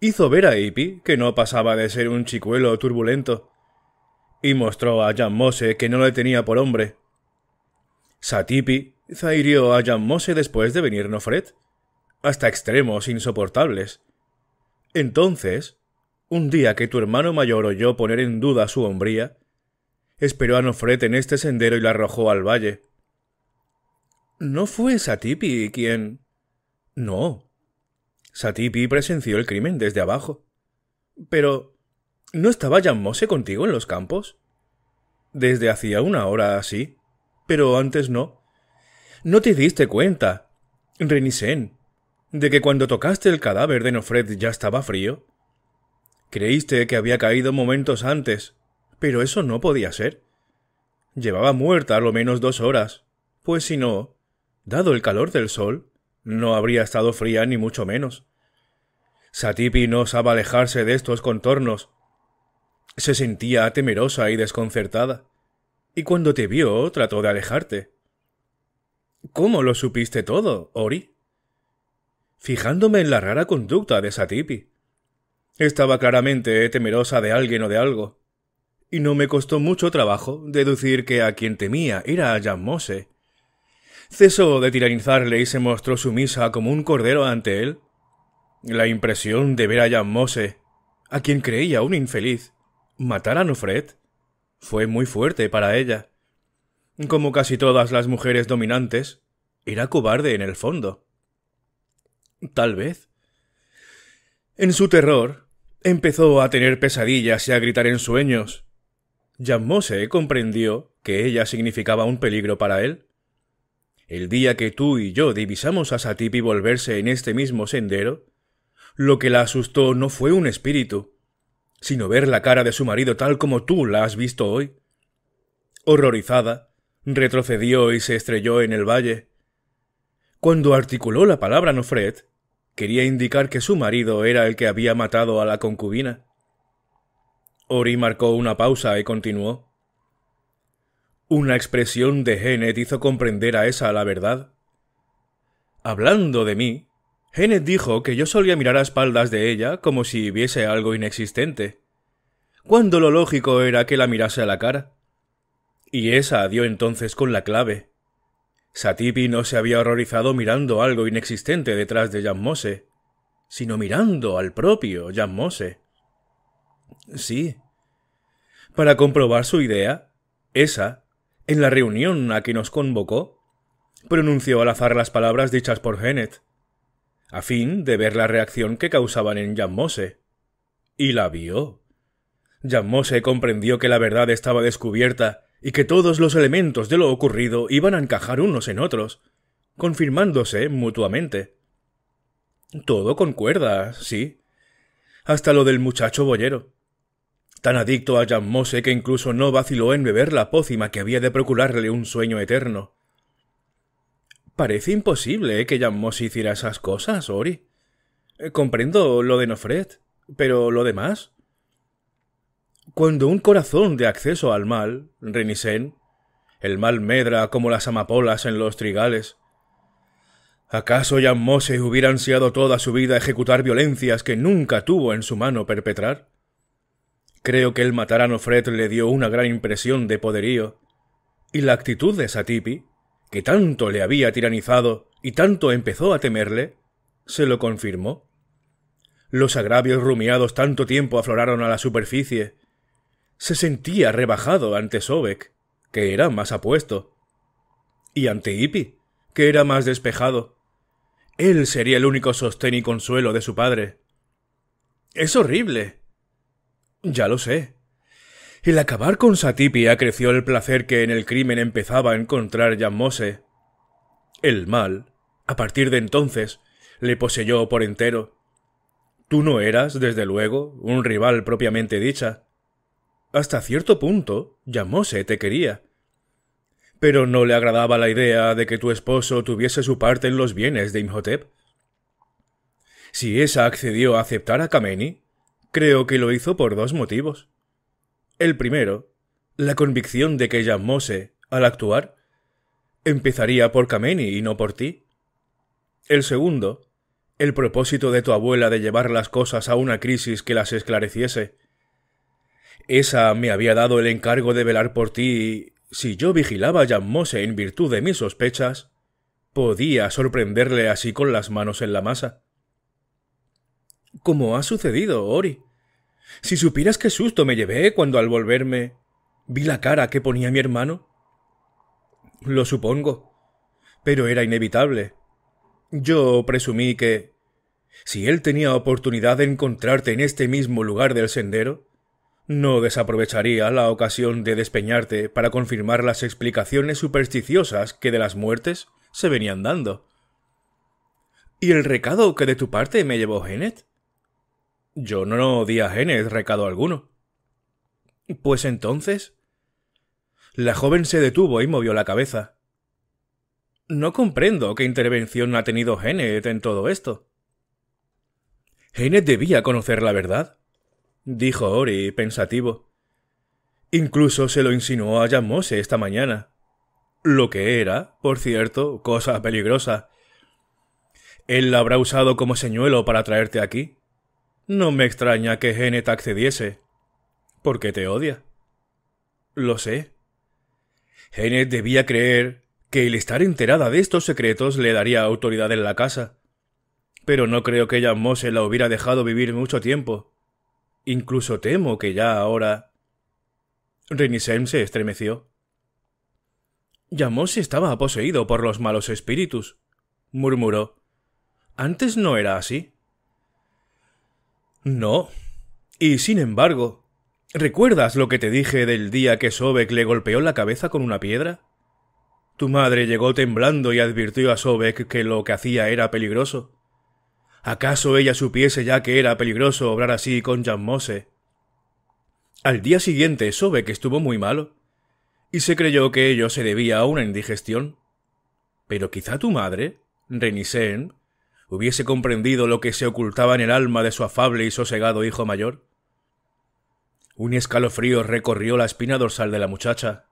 hizo ver a Ipi, que no pasaba de ser un chicuelo turbulento, y mostró a Jan Mose que no le tenía por hombre. Satipi zahirió a Jan Mose después de venir Nofred, hasta extremos insoportables. Entonces, un día que tu hermano mayor oyó poner en duda su hombría, esperó a Nofret en este sendero y la arrojó al valle. No fue Satipi quien. No, Satipi presenció el crimen desde abajo. Pero. ¿No estaba ya Mose contigo en los campos? Desde hacía una hora así. Pero antes no. No te diste cuenta, Renisen, de que cuando tocaste el cadáver de Nofred ya estaba frío. Creíste que había caído momentos antes, pero eso no podía ser. Llevaba muerta a lo menos dos horas, pues si no, dado el calor del sol, no habría estado fría ni mucho menos. Satipi no osaba alejarse de estos contornos. Se sentía temerosa y desconcertada, y cuando te vio trató de alejarte. ¿Cómo lo supiste todo, Ori? Fijándome en la rara conducta de Satipi. Estaba claramente temerosa de alguien o de algo, y no me costó mucho trabajo deducir que a quien temía era a Jan cesó de tiranizarle y se mostró sumisa como un cordero ante él. La impresión de ver a Yamose, a quien creía un infeliz, matar a Nufred, fue muy fuerte para ella. Como casi todas las mujeres dominantes, era cobarde en el fondo. Tal vez. En su terror, empezó a tener pesadillas y a gritar en sueños. Jan Mose comprendió que ella significaba un peligro para él el día que tú y yo divisamos a Satipi volverse en este mismo sendero, lo que la asustó no fue un espíritu, sino ver la cara de su marido tal como tú la has visto hoy. Horrorizada, retrocedió y se estrelló en el valle. Cuando articuló la palabra Nofred, quería indicar que su marido era el que había matado a la concubina. Ori marcó una pausa y continuó. Una expresión de Genet hizo comprender a esa la verdad. Hablando de mí, Genet dijo que yo solía mirar a espaldas de ella como si viese algo inexistente, cuando lo lógico era que la mirase a la cara. Y esa dio entonces con la clave. Satipi no se había horrorizado mirando algo inexistente detrás de Jan Mose, sino mirando al propio Jan Mose. Sí. Para comprobar su idea, esa en la reunión a que nos convocó, pronunció al azar las palabras dichas por Hennet, a fin de ver la reacción que causaban en Jan Mose. Y la vio. Jan Mose comprendió que la verdad estaba descubierta y que todos los elementos de lo ocurrido iban a encajar unos en otros, confirmándose mutuamente. Todo concuerda, sí. Hasta lo del muchacho boyero. Tan adicto a Jan Mose que incluso no vaciló en beber la pócima que había de procurarle un sueño eterno. Parece imposible eh, que Jan Mose hiciera esas cosas, Ori. Eh, comprendo lo de Nofred, pero lo demás. Cuando un corazón de acceso al mal, Renisen, el mal medra como las amapolas en los trigales. ¿Acaso Jan Mose hubiera ansiado toda su vida ejecutar violencias que nunca tuvo en su mano perpetrar? Creo que el Matarano Fred le dio una gran impresión de poderío, y la actitud de Satipi, que tanto le había tiranizado y tanto empezó a temerle, se lo confirmó. Los agravios rumiados tanto tiempo afloraron a la superficie. Se sentía rebajado ante Sobek, que era más apuesto, y ante Ipi, que era más despejado. Él sería el único sostén y consuelo de su padre. Es horrible, ya lo sé. El acabar con Satipi acreció el placer que en el crimen empezaba a encontrar Yamose. El mal, a partir de entonces, le poseyó por entero. Tú no eras, desde luego, un rival propiamente dicha. Hasta cierto punto, Yamose te quería. Pero no le agradaba la idea de que tu esposo tuviese su parte en los bienes de Imhotep. Si esa accedió a aceptar a Kameni, Creo que lo hizo por dos motivos. El primero, la convicción de que Jan Mose, al actuar, empezaría por Kameni y no por ti. El segundo, el propósito de tu abuela de llevar las cosas a una crisis que las esclareciese. Esa me había dado el encargo de velar por ti y, si yo vigilaba a Mose en virtud de mis sospechas, podía sorprenderle así con las manos en la masa. —¿Cómo ha sucedido, Ori. Si supieras qué susto me llevé cuando al volverme vi la cara que ponía mi hermano. Lo supongo. Pero era inevitable. Yo presumí que si él tenía oportunidad de encontrarte en este mismo lugar del sendero, no desaprovecharía la ocasión de despeñarte para confirmar las explicaciones supersticiosas que de las muertes se venían dando. ¿Y el recado que de tu parte me llevó Genet? Yo no di a Genes recado alguno. Pues entonces. La joven se detuvo y movió la cabeza. No comprendo qué intervención ha tenido Genet en todo esto. Genet debía conocer la verdad, dijo Ori, pensativo. Incluso se lo insinuó a Yamose esta mañana. Lo que era, por cierto, cosa peligrosa. Él la habrá usado como señuelo para traerte aquí. No me extraña que Genet accediese. ¿Por qué te odia. Lo sé. Genet debía creer que el estar enterada de estos secretos le daría autoridad en la casa. Pero no creo que ella Mose la hubiera dejado vivir mucho tiempo. Incluso temo que ya ahora. Renisem se estremeció. Yamose estaba poseído por los malos espíritus, murmuró. Antes no era así. No. Y sin embargo, ¿recuerdas lo que te dije del día que Sobek le golpeó la cabeza con una piedra? Tu madre llegó temblando y advirtió a Sobek que lo que hacía era peligroso. ¿Acaso ella supiese ya que era peligroso obrar así con Jan Al día siguiente Sobek estuvo muy malo, y se creyó que ello se debía a una indigestión. Pero quizá tu madre, Renisen, hubiese comprendido lo que se ocultaba en el alma de su afable y sosegado hijo mayor? Un escalofrío recorrió la espina dorsal de la muchacha.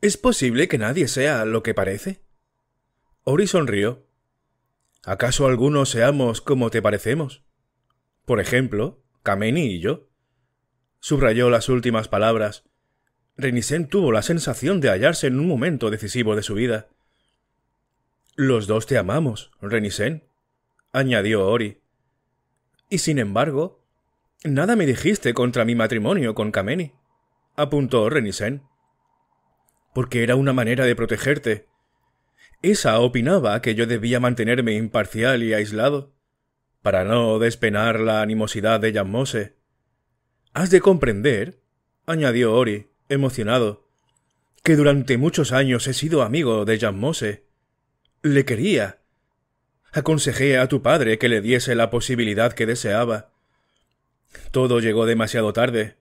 ¿Es posible que nadie sea lo que parece? Ori sonrió. ¿Acaso algunos seamos como te parecemos? Por ejemplo, Kameni y yo. Subrayó las últimas palabras. Renisen tuvo la sensación de hallarse en un momento decisivo de su vida. Los dos te amamos, Renisen, añadió Ori. Y sin embargo, nada me dijiste contra mi matrimonio con Kameni, apuntó Renisen. Porque era una manera de protegerte. Esa opinaba que yo debía mantenerme imparcial y aislado, para no despenar la animosidad de Yamose. Has de comprender, añadió Ori, emocionado, que durante muchos años he sido amigo de Yamose. Le quería, Aconsejé a tu padre que le diese la posibilidad que deseaba. Todo llegó demasiado tarde.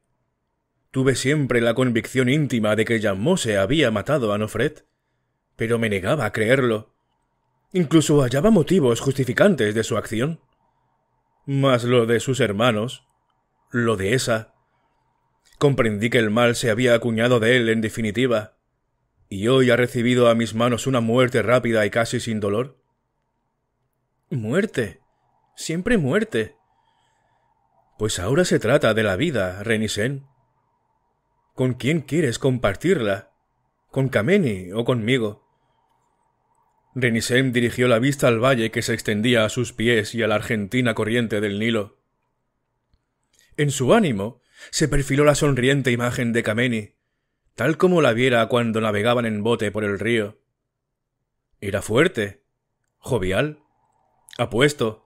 Tuve siempre la convicción íntima de que llamose se había matado a Nofret, pero me negaba a creerlo. Incluso hallaba motivos justificantes de su acción. Mas lo de sus hermanos, lo de esa. Comprendí que el mal se había acuñado de él en definitiva, y hoy ha recibido a mis manos una muerte rápida y casi sin dolor. Muerte. Siempre muerte. Pues ahora se trata de la vida, Renisen. ¿Con quién quieres compartirla? ¿Con Kameni o conmigo? Renisen dirigió la vista al valle que se extendía a sus pies y a la argentina corriente del Nilo. En su ánimo se perfiló la sonriente imagen de Kameni, tal como la viera cuando navegaban en bote por el río. Era fuerte, jovial, Apuesto.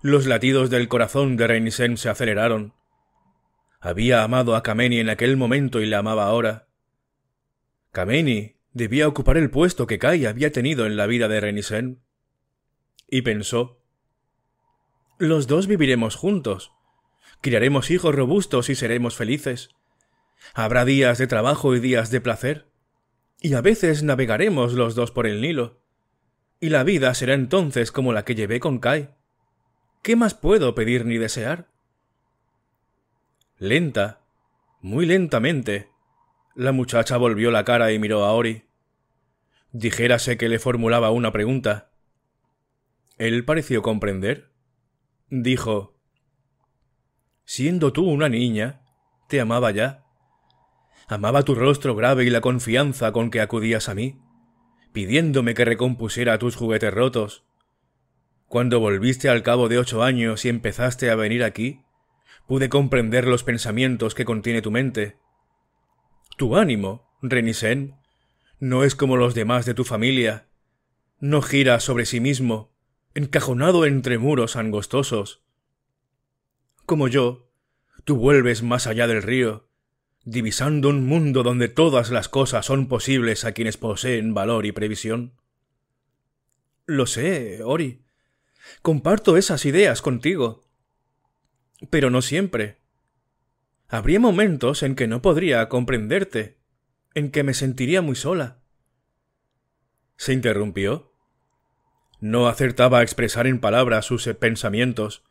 Los latidos del corazón de Reinsen se aceleraron. Había amado a Kameni en aquel momento y la amaba ahora. Kameni debía ocupar el puesto que Kai había tenido en la vida de Renisen. Y pensó Los dos viviremos juntos. Criaremos hijos robustos y seremos felices. Habrá días de trabajo y días de placer. Y a veces navegaremos los dos por el Nilo y la vida será entonces como la que llevé con Kai. ¿Qué más puedo pedir ni desear? Lenta, muy lentamente, la muchacha volvió la cara y miró a Ori. Dijérase que le formulaba una pregunta. Él pareció comprender. Dijo Siendo tú una niña, te amaba ya. Amaba tu rostro grave y la confianza con que acudías a mí pidiéndome que recompusiera tus juguetes rotos. Cuando volviste al cabo de ocho años y empezaste a venir aquí, pude comprender los pensamientos que contiene tu mente. Tu ánimo, Renisen, no es como los demás de tu familia. No gira sobre sí mismo, encajonado entre muros angostosos. Como yo, tú vuelves más allá del río, divisando un mundo donde todas las cosas son posibles a quienes poseen valor y previsión? Lo sé, Ori. Comparto esas ideas contigo. Pero no siempre. Habría momentos en que no podría comprenderte, en que me sentiría muy sola. Se interrumpió. No acertaba a expresar en palabras sus pensamientos.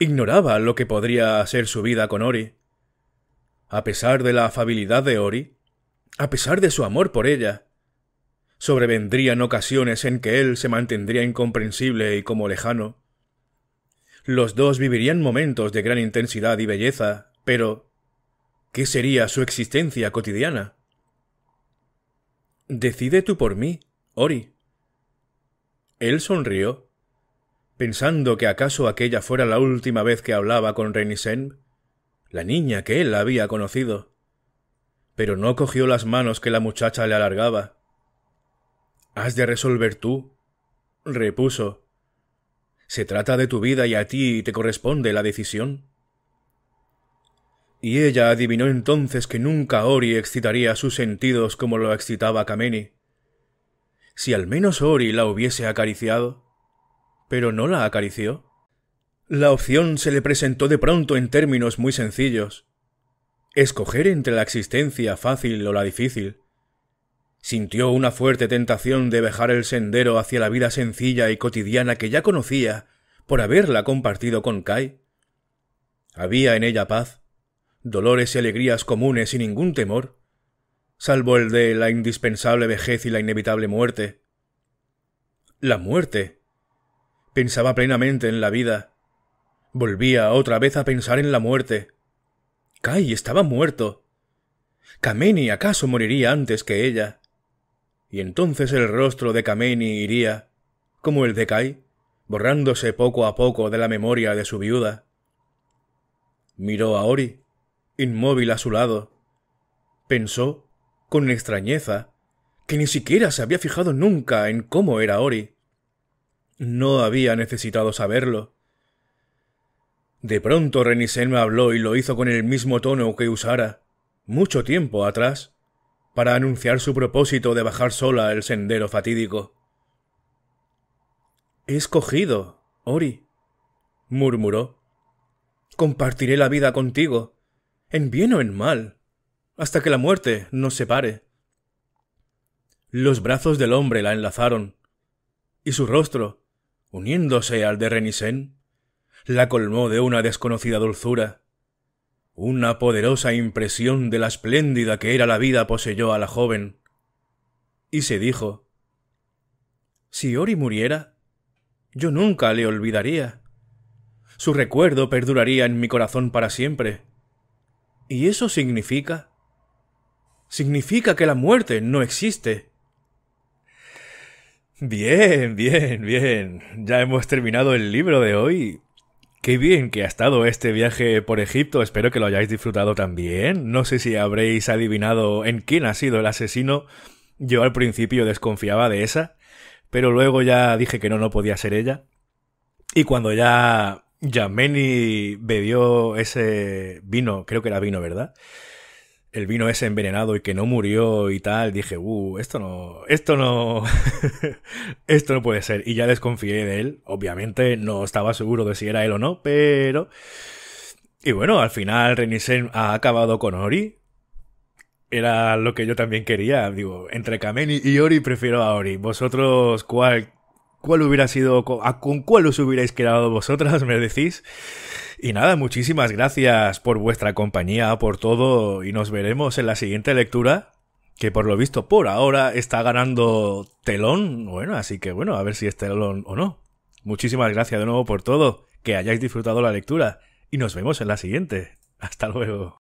Ignoraba lo que podría ser su vida con Ori a pesar de la afabilidad de Ori, a pesar de su amor por ella, sobrevendrían ocasiones en que él se mantendría incomprensible y como lejano. Los dos vivirían momentos de gran intensidad y belleza, pero ¿qué sería su existencia cotidiana? Decide tú por mí, Ori. Él sonrió, pensando que acaso aquella fuera la última vez que hablaba con Renisen, la niña que él había conocido. Pero no cogió las manos que la muchacha le alargaba. Has de resolver tú, repuso. Se trata de tu vida y a ti te corresponde la decisión. Y ella adivinó entonces que nunca Ori excitaría sus sentidos como lo excitaba Kameni. Si al menos Ori la hubiese acariciado. Pero no la acarició. La opción se le presentó de pronto en términos muy sencillos. Escoger entre la existencia fácil o la difícil. Sintió una fuerte tentación de dejar el sendero hacia la vida sencilla y cotidiana que ya conocía por haberla compartido con Kai. Había en ella paz, dolores y alegrías comunes y ningún temor, salvo el de la indispensable vejez y la inevitable muerte. La muerte. Pensaba plenamente en la vida, Volvía otra vez a pensar en la muerte. Kai estaba muerto. Kameni acaso moriría antes que ella. Y entonces el rostro de Kameni iría, como el de Kai, borrándose poco a poco de la memoria de su viuda. Miró a Ori, inmóvil a su lado. Pensó, con extrañeza, que ni siquiera se había fijado nunca en cómo era Ori. No había necesitado saberlo. De pronto Renisén me habló y lo hizo con el mismo tono que usara, mucho tiempo atrás, para anunciar su propósito de bajar sola el sendero fatídico. He escogido, Ori, murmuró. Compartiré la vida contigo, en bien o en mal, hasta que la muerte nos separe. Los brazos del hombre la enlazaron, y su rostro, uniéndose al de Renisén la colmó de una desconocida dulzura. Una poderosa impresión de la espléndida que era la vida poseyó a la joven. Y se dijo Si Ori muriera, yo nunca le olvidaría. Su recuerdo perduraría en mi corazón para siempre. ¿Y eso significa? Significa que la muerte no existe. Bien, bien, bien. Ya hemos terminado el libro de hoy. Qué bien que ha estado este viaje por Egipto, espero que lo hayáis disfrutado también. No sé si habréis adivinado en quién ha sido el asesino. Yo al principio desconfiaba de esa, pero luego ya dije que no, no podía ser ella. Y cuando ya Yameni bebió ese vino, creo que era vino, ¿verdad? el vino ese envenenado y que no murió y tal, dije, uh, esto no, esto no, esto no puede ser. Y ya desconfié de él. Obviamente no estaba seguro de si era él o no, pero... Y bueno, al final Renisen ha acabado con Ori. Era lo que yo también quería. Digo, entre Kameni y Ori prefiero a Ori. ¿Vosotros cuál cuál hubiera sido, con cuál os hubierais quedado vosotras, me decís. Y nada, muchísimas gracias por vuestra compañía, por todo, y nos veremos en la siguiente lectura, que por lo visto por ahora está ganando telón, bueno, así que bueno, a ver si es telón o no. Muchísimas gracias de nuevo por todo, que hayáis disfrutado la lectura, y nos vemos en la siguiente. Hasta luego.